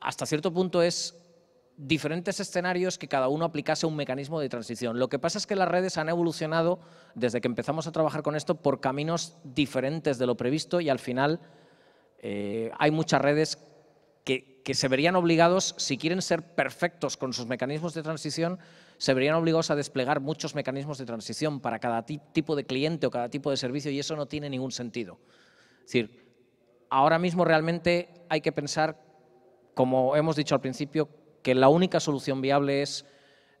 hasta cierto punto es diferentes escenarios que cada uno aplicase un mecanismo de transición. Lo que pasa es que las redes han evolucionado desde que empezamos a trabajar con esto por caminos diferentes de lo previsto y al final eh, hay muchas redes que, que, se verían obligados, si quieren ser perfectos con sus mecanismos de transición, se verían obligados a desplegar muchos mecanismos de transición para cada tipo de cliente o cada tipo de servicio y eso no tiene ningún sentido. Es decir, ahora mismo realmente hay que pensar, como hemos dicho al principio, que la única solución viable es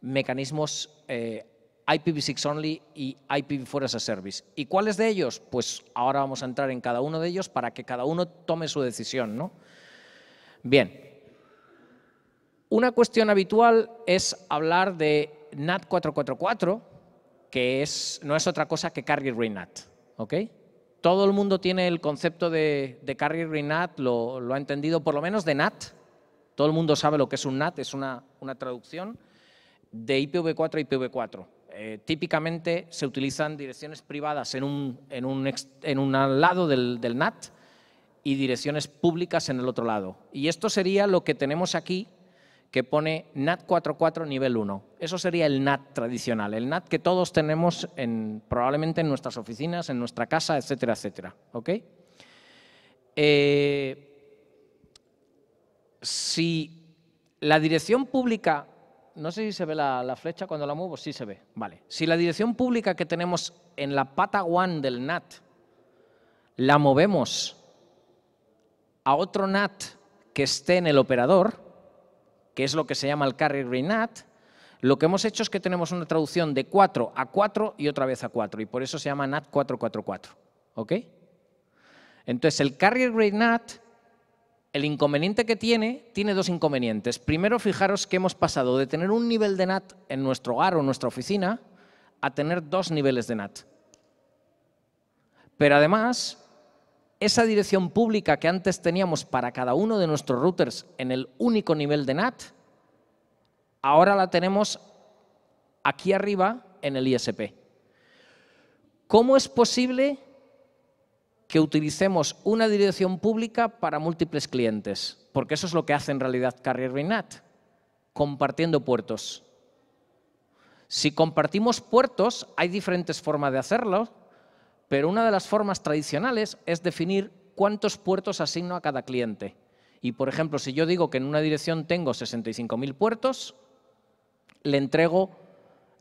mecanismos eh, IPv6 only y IPv4 as a service. ¿Y cuáles de ellos? Pues ahora vamos a entrar en cada uno de ellos para que cada uno tome su decisión. ¿no? Bien, una cuestión habitual es hablar de NAT 444, que es, no es otra cosa que Carrier ReNAT. ¿ok? Todo el mundo tiene el concepto de, carry Carrier ReNAT, lo ha entendido por lo menos de NAT, todo el mundo sabe lo que es un NAT, es una, una traducción de IPv4 a IPv4. Eh, típicamente se utilizan direcciones privadas en un, en un, en un lado del, NAT y direcciones públicas en el otro lado. Y esto sería lo que tenemos aquí que pone NAT 44 nivel 1. Eso sería el NAT tradicional, el NAT que todos tenemos en, probablemente en nuestras oficinas, en nuestra casa, etcétera, etcétera. ¿Ok? Eh, si la dirección pública, no sé si se ve la, flecha cuando la muevo, sí se ve, vale. Si la dirección pública que tenemos en la pata one del NAT la movemos a otro NAT que esté en el operador, que es lo que se llama el carrier NAT, lo que hemos hecho es que tenemos una traducción de 4 a 4 y otra vez a 4, y por eso se llama NAT 444. ¿Ok? Entonces, el carrier NAT el inconveniente que tiene, tiene dos inconvenientes. Primero, fijaros que hemos pasado de tener un nivel de NAT en nuestro hogar o en nuestra oficina a tener dos niveles de NAT. Pero además, esa dirección pública que antes teníamos para cada uno de nuestros routers en el único nivel de NAT, ahora la tenemos aquí arriba en el ISP. ¿Cómo es posible que utilicemos una dirección pública para múltiples clientes, porque eso es lo que hace en realidad Carrier Binat, compartiendo puertos. Si compartimos puertos, hay diferentes formas de hacerlo, pero una de las formas tradicionales es definir cuántos puertos asigno a cada cliente. Y, por ejemplo, si yo digo que en una dirección tengo 65.000 puertos, le entrego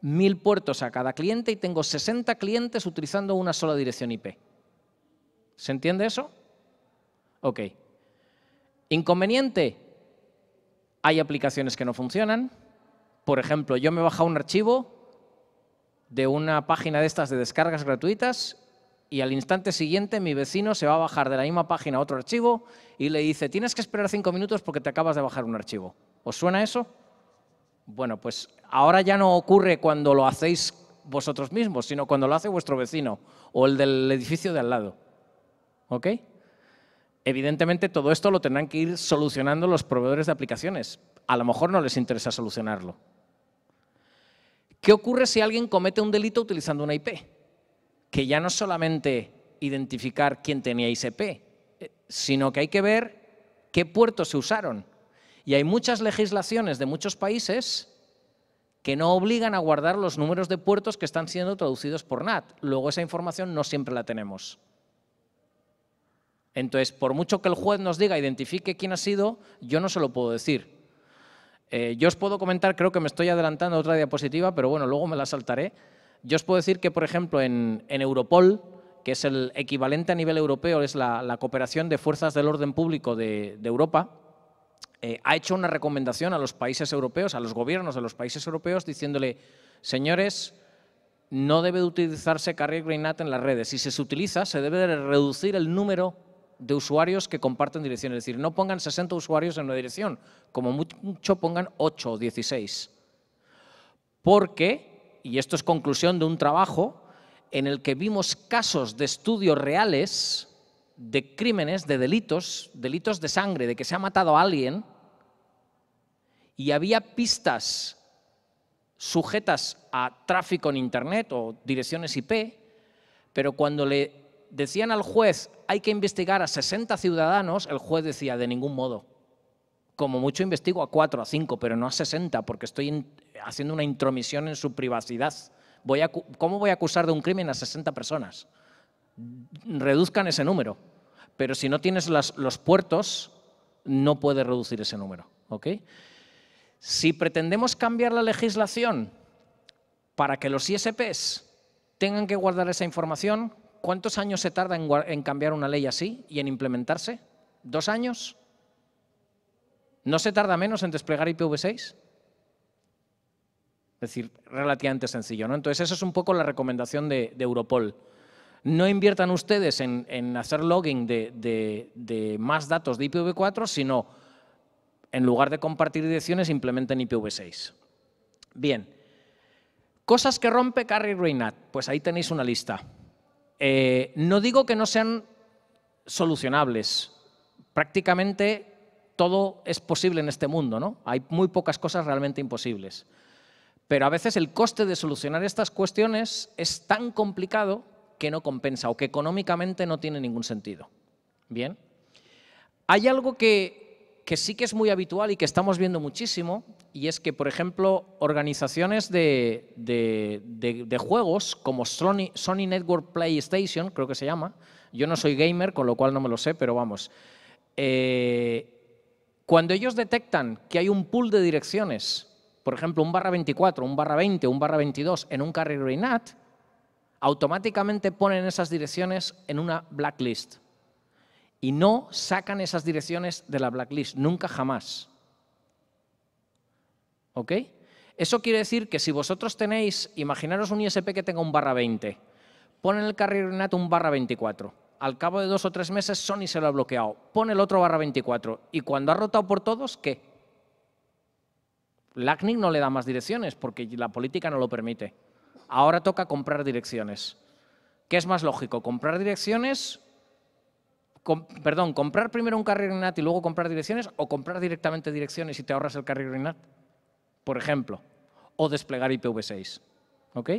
1.000 puertos a cada cliente y tengo 60 clientes utilizando una sola dirección IP. ¿Se entiende eso? Ok. Inconveniente. Hay aplicaciones que no funcionan. Por ejemplo, yo me he bajado un archivo de una página de estas de descargas gratuitas y al instante siguiente mi vecino se va a bajar de la misma página a otro archivo y le dice, tienes que esperar cinco minutos porque te acabas de bajar un archivo. ¿Os suena eso? Bueno, pues ahora ya no ocurre cuando lo hacéis vosotros mismos, sino cuando lo hace vuestro vecino o el del edificio de al lado. ¿ok? Evidentemente todo esto lo tendrán que ir solucionando los proveedores de aplicaciones. A lo mejor no les interesa solucionarlo. ¿Qué ocurre si alguien comete un delito utilizando una IP? Que ya no es solamente identificar quién tenía IP, eh, sino que hay que ver qué puertos se usaron. Y hay muchas legislaciones de muchos países que no obligan a guardar los números de puertos que están siendo traducidos por NAT. Luego esa información no siempre la tenemos. Entonces, por mucho que el juez nos diga, identifique quién ha sido, yo no se lo puedo decir. Eh, yo os puedo comentar, creo que me estoy adelantando a otra diapositiva, pero bueno, luego me la saltaré. Yo os puedo decir que, por ejemplo, en, Europol, que es el equivalente a nivel europeo, es la, cooperación de fuerzas del orden público de, Europa, eh, ha hecho una recomendación a los países europeos, a los gobiernos de los países europeos, diciéndole, señores, no debe de utilizarse Green greenat en las redes. Si se utiliza, se debe reducir el número de usuarios que comparten dirección. Es decir, no pongan 60 usuarios en una dirección, como mucho pongan 8 o 16. Porque, y esto es conclusión de un trabajo, en el que vimos casos de estudios reales de crímenes, de delitos, delitos de sangre, de que se ha matado a alguien, y había pistas sujetas a tráfico en Internet o direcciones IP, pero cuando le decían al juez, hay que investigar a 60 ciudadanos, el juez decía, de ningún modo. Como mucho investigo a 4, a 5, pero no a 60, porque estoy haciendo una intromisión en su privacidad. Voy ¿Cómo voy a acusar de un crimen a 60 personas? Reduzcan ese número. Pero si no tienes los puertos, no puedes reducir ese número. ¿ok? Si pretendemos cambiar la legislación para que los ISPs tengan que guardar esa información, ¿Cuántos años se tarda en, cambiar una ley así y en implementarse? ¿Dos años? ¿No se tarda menos en desplegar IPv6? Es decir, relativamente sencillo. ¿no? Entonces, esa es un poco la recomendación de, Europol. No inviertan ustedes en, hacer logging de, más datos de IPv4, sino en lugar de compartir direcciones, implementen IPv6. Bien. Cosas que rompe Carry Reynat. Pues ahí tenéis una lista. Eh, no digo que no sean solucionables. Prácticamente todo es posible en este mundo, ¿no? Hay muy pocas cosas realmente imposibles. Pero a veces el coste de solucionar estas cuestiones es tan complicado que no compensa o que económicamente no tiene ningún sentido. Bien. Hay algo que que sí que es muy habitual y que estamos viendo muchísimo, y es que, por ejemplo, organizaciones de, juegos como Sony, Network PlayStation, creo que se llama, yo no soy gamer, con lo cual no me lo sé, pero vamos, eh, cuando ellos detectan que hay un pool de direcciones, por ejemplo, un barra 24, un barra 20, un barra 22 en un Carrier inat, automáticamente ponen esas direcciones en una blacklist y no sacan esas direcciones de la blacklist, nunca jamás. ¿Ok? Eso quiere decir que si vosotros tenéis, imaginaros un ISP que tenga un barra 20, pone en el carril NAT un barra 24, al cabo de dos o tres meses Sony se lo ha bloqueado, Pone el otro barra 24 y cuando ha rotado por todos, ¿qué? LACNIC no le da más direcciones porque la política no lo permite. Ahora toca comprar direcciones. ¿Qué es más lógico, comprar direcciones perdón, comprar primero un carrier NAT y luego comprar direcciones o comprar directamente direcciones y te ahorras el carrier NAT, por ejemplo, o desplegar IPv6. ¿Ok?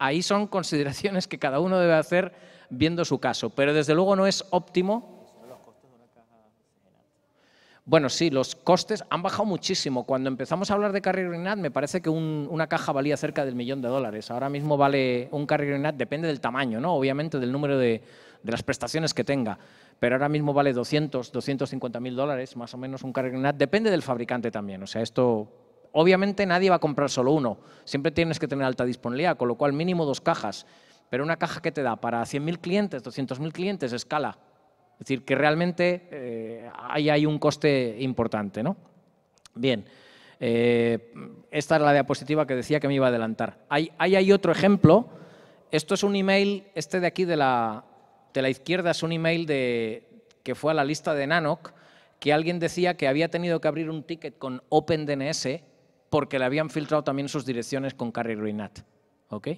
ahí son consideraciones que cada uno debe hacer viendo su caso, pero desde luego no es óptimo bueno, sí, los costes han bajado muchísimo. Cuando empezamos a hablar de carry Greenat, me parece que una caja valía cerca del millón de dólares. Ahora mismo vale un carry Greenat, depende del tamaño, ¿no? obviamente del número de, las prestaciones que tenga. Pero ahora mismo vale 200, 250 mil dólares, más o menos un carry Greenat. Depende del fabricante también. O sea, esto obviamente nadie va a comprar solo uno. Siempre tienes que tener alta disponibilidad, con lo cual mínimo dos cajas. Pero una caja que te da para 100 mil clientes, 200 mil clientes, escala, es decir, que realmente eh, ahí hay un coste importante. ¿no? Bien, eh, esta es la diapositiva que decía que me iba a adelantar. Ahí hay, otro ejemplo. Esto es un email, este de aquí de la, izquierda es un email de, que fue a la lista de Nanoc, que alguien decía que había tenido que abrir un ticket con OpenDNS porque le habían filtrado también sus direcciones con Carry Ruinat. Es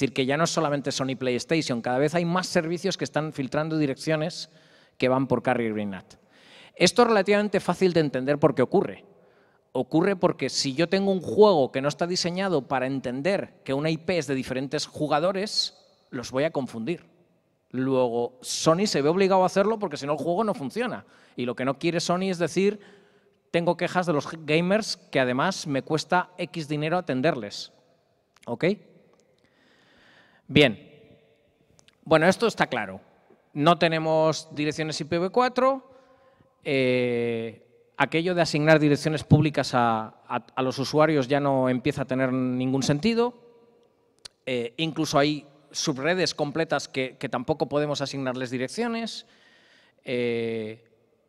decir, que ya no es solamente Sony PlayStation, cada vez hay más servicios que están filtrando direcciones que van por Carrie Greenat. Esto es relativamente fácil de entender porque ocurre. Ocurre porque si yo tengo un juego que no está diseñado para entender que una IP es de diferentes jugadores, los voy a confundir. Luego, Sony se ve obligado a hacerlo porque si no el juego no funciona. Y lo que no quiere Sony es decir, tengo quejas de los gamers que además me cuesta X dinero atenderles. ¿Ok? Bien. Bueno, esto está claro no tenemos direcciones IPv4, eh, aquello de asignar direcciones públicas a, los usuarios ya no empieza a tener ningún sentido, eh, incluso hay subredes completas que, tampoco podemos asignarles direcciones, eh,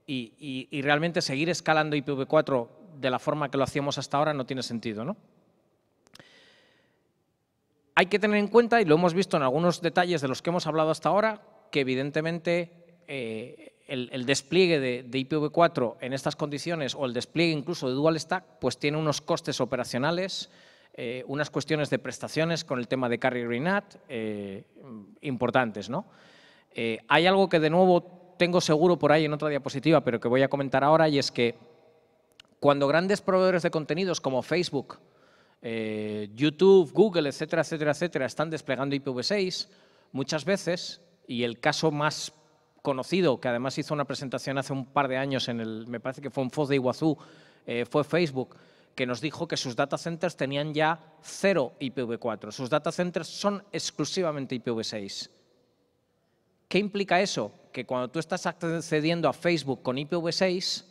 y, y, realmente seguir escalando IPv4 de la forma que lo hacíamos hasta ahora no tiene sentido. ¿no? Hay que tener en cuenta, y lo hemos visto en algunos detalles de los que hemos hablado hasta ahora, que evidentemente eh, el, despliegue de, IPv4 en estas condiciones o el despliegue incluso de dual stack, pues tiene unos costes operacionales, eh, unas cuestiones de prestaciones con el tema de carry renat eh, importantes. ¿no? Eh, hay algo que de nuevo tengo seguro por ahí en otra diapositiva, pero que voy a comentar ahora y es que cuando grandes proveedores de contenidos como Facebook, YouTube, Google, etcétera, etcétera, etcétera, están desplegando IPv6, muchas veces y el caso más conocido, que además hizo una presentación hace un par de años, en el, me parece que fue en Foz de Iguazú, eh, fue Facebook, que nos dijo que sus data centers tenían ya cero IPv4. Sus data centers son exclusivamente IPv6. ¿Qué implica eso? Que cuando tú estás accediendo a Facebook con IPv6,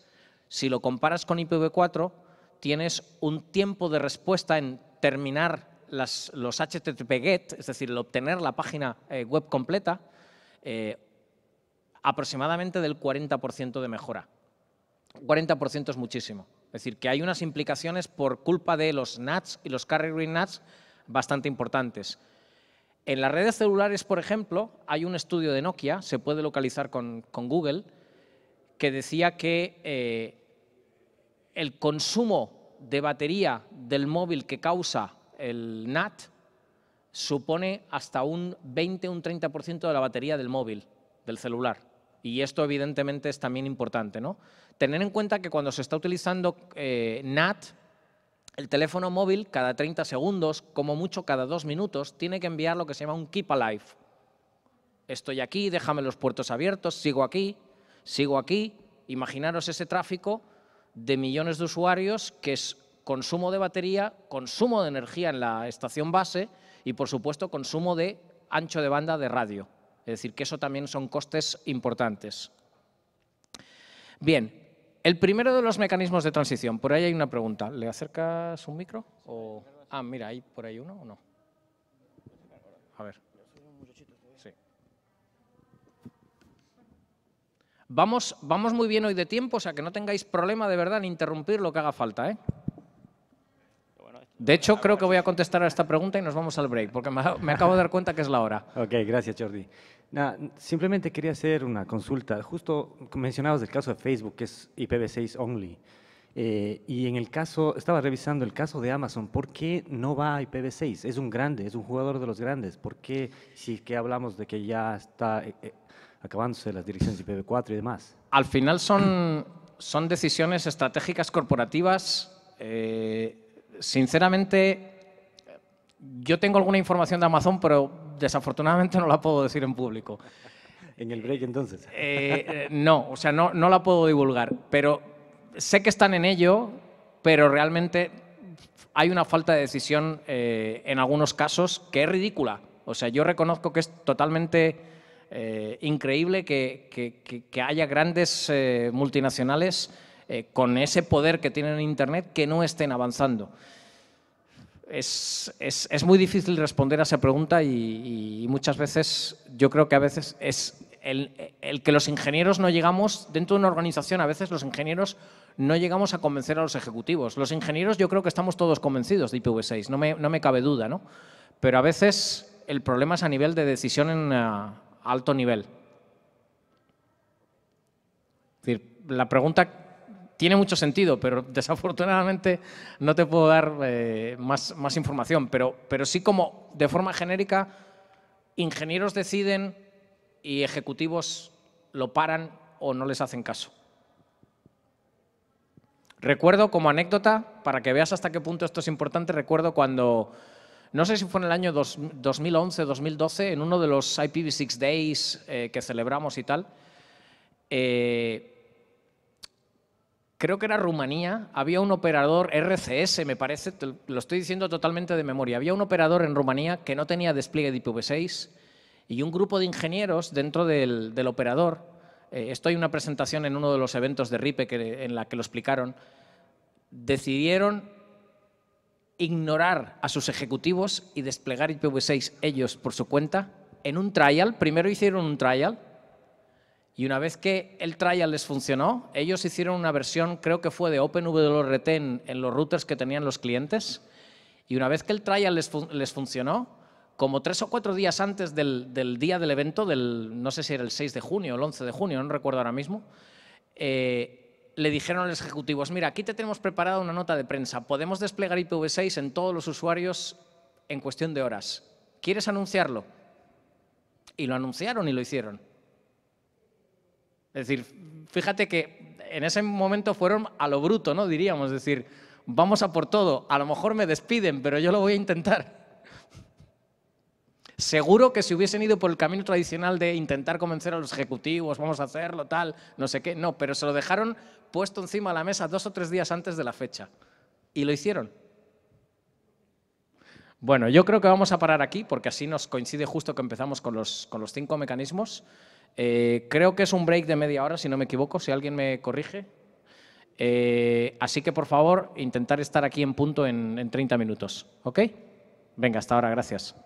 si lo comparas con IPv4, tienes un tiempo de respuesta en terminar las, los HTTP GET, es decir, el obtener la página eh, web completa, eh, aproximadamente del 40% de mejora. 40% es muchísimo. Es decir, que hay unas implicaciones por culpa de los NATs y los carry green NATs bastante importantes. En las redes celulares, por ejemplo, hay un estudio de Nokia, se puede localizar con, Google, que decía que eh, el consumo de batería del móvil que causa el NAT supone hasta un 20, un 30% de la batería del móvil, del celular. Y esto evidentemente es también importante. ¿no? Tener en cuenta que cuando se está utilizando eh, NAT, el teléfono móvil cada 30 segundos, como mucho cada dos minutos, tiene que enviar lo que se llama un keep alive. Estoy aquí, déjame los puertos abiertos, sigo aquí, sigo aquí. Imaginaros ese tráfico de millones de usuarios que es consumo de batería, consumo de energía en la estación base y, por supuesto, consumo de ancho de banda de radio. Es decir, que eso también son costes importantes. Bien, el primero de los mecanismos de transición. Por ahí hay una pregunta. ¿Le acercas un micro? O... Ah, mira, ¿hay por ahí uno o no? A ver. Sí. Vamos, vamos muy bien hoy de tiempo, o sea que no tengáis problema de verdad en interrumpir lo que haga falta. ¿eh? De hecho, creo que voy a contestar a esta pregunta y nos vamos al break, porque me acabo de dar cuenta que es la hora. ok, gracias Jordi. simplemente quería hacer una consulta. Justo mencionabas el caso de Facebook, que es IPv6 only. Eh, y en el caso, estaba revisando el caso de Amazon, ¿por qué no va a IPv6? Es un grande, es un jugador de los grandes. ¿Por qué, si que hablamos de que ya está eh, eh, acabándose las direcciones IPv4 y demás? Al final son, son decisiones estratégicas corporativas sinceramente, yo tengo alguna información de Amazon, pero desafortunadamente no la puedo decir en público. ¿En el break entonces? Eh, eh, no, o sea, no, la puedo divulgar, pero sé que están en ello, pero realmente hay una falta de decisión eh, en algunos casos que es ridícula. O sea, yo reconozco que es totalmente increíble que, haya grandes multinacionales eh, con ese poder que tienen en Internet, que no estén avanzando. Es, es, es muy difícil responder a esa pregunta y, muchas veces, yo creo que a veces es el, el que los ingenieros no llegamos, dentro de una organización a veces los ingenieros no llegamos a convencer a los ejecutivos. Los ingenieros yo creo que estamos todos convencidos de IPv6, no me, no me cabe duda, ¿no? Pero a veces el problema es a nivel de decisión en ah, alto nivel. Es decir, la pregunta tiene mucho sentido, pero desafortunadamente no te puedo dar eh, más, información. Pero, pero sí como de forma genérica, ingenieros deciden y ejecutivos lo paran o no les hacen caso. Recuerdo como anécdota, para que veas hasta qué punto esto es importante, recuerdo cuando, no sé si fue en el año 2011-2012, en uno de los IPv6 Days eh, que celebramos y tal, eh, creo que era Rumanía, había un operador RCS, me parece, lo estoy diciendo totalmente de memoria, había un operador en Rumanía que no tenía despliegue de IPv6 y un grupo de ingenieros dentro del, operador. Eh, estoy esto hay una presentación en uno de los eventos de RIPE en la que lo explicaron. Decidieron ignorar a sus ejecutivos y desplegar IPv6 ellos por su cuenta en un trial. Primero hicieron un trial y una vez que el trial les funcionó, ellos hicieron una versión, creo que fue de OpenWRT en, en los routers que tenían los clientes. Y una vez que el trial les, funcionó, como tres o cuatro días antes del, día del evento, del, no sé si era el 6 de junio o el 11 de junio, no recuerdo ahora mismo, eh, le dijeron a los ejecutivos, mira, aquí te tenemos preparada una nota de prensa, podemos desplegar IPv6 en todos los usuarios en cuestión de horas. ¿Quieres anunciarlo? Y lo anunciaron y lo hicieron. Es decir, fíjate que en ese momento fueron a lo bruto, ¿no? Diríamos, es decir, vamos a por todo, a lo mejor me despiden, pero yo lo voy a intentar. Seguro que si hubiesen ido por el camino tradicional de intentar convencer a los ejecutivos, vamos a hacerlo, tal, no sé qué, no, pero se lo dejaron puesto encima de la mesa dos o tres días antes de la fecha. Y lo hicieron. Bueno, yo creo que vamos a parar aquí porque así nos coincide justo que empezamos con con los cinco mecanismos. Eh, creo que es un break de media hora, si no me equivoco, si alguien me corrige. Eh, así que, por favor, intentar estar aquí en punto en, en 30 minutos. ¿Ok? Venga, hasta ahora, gracias.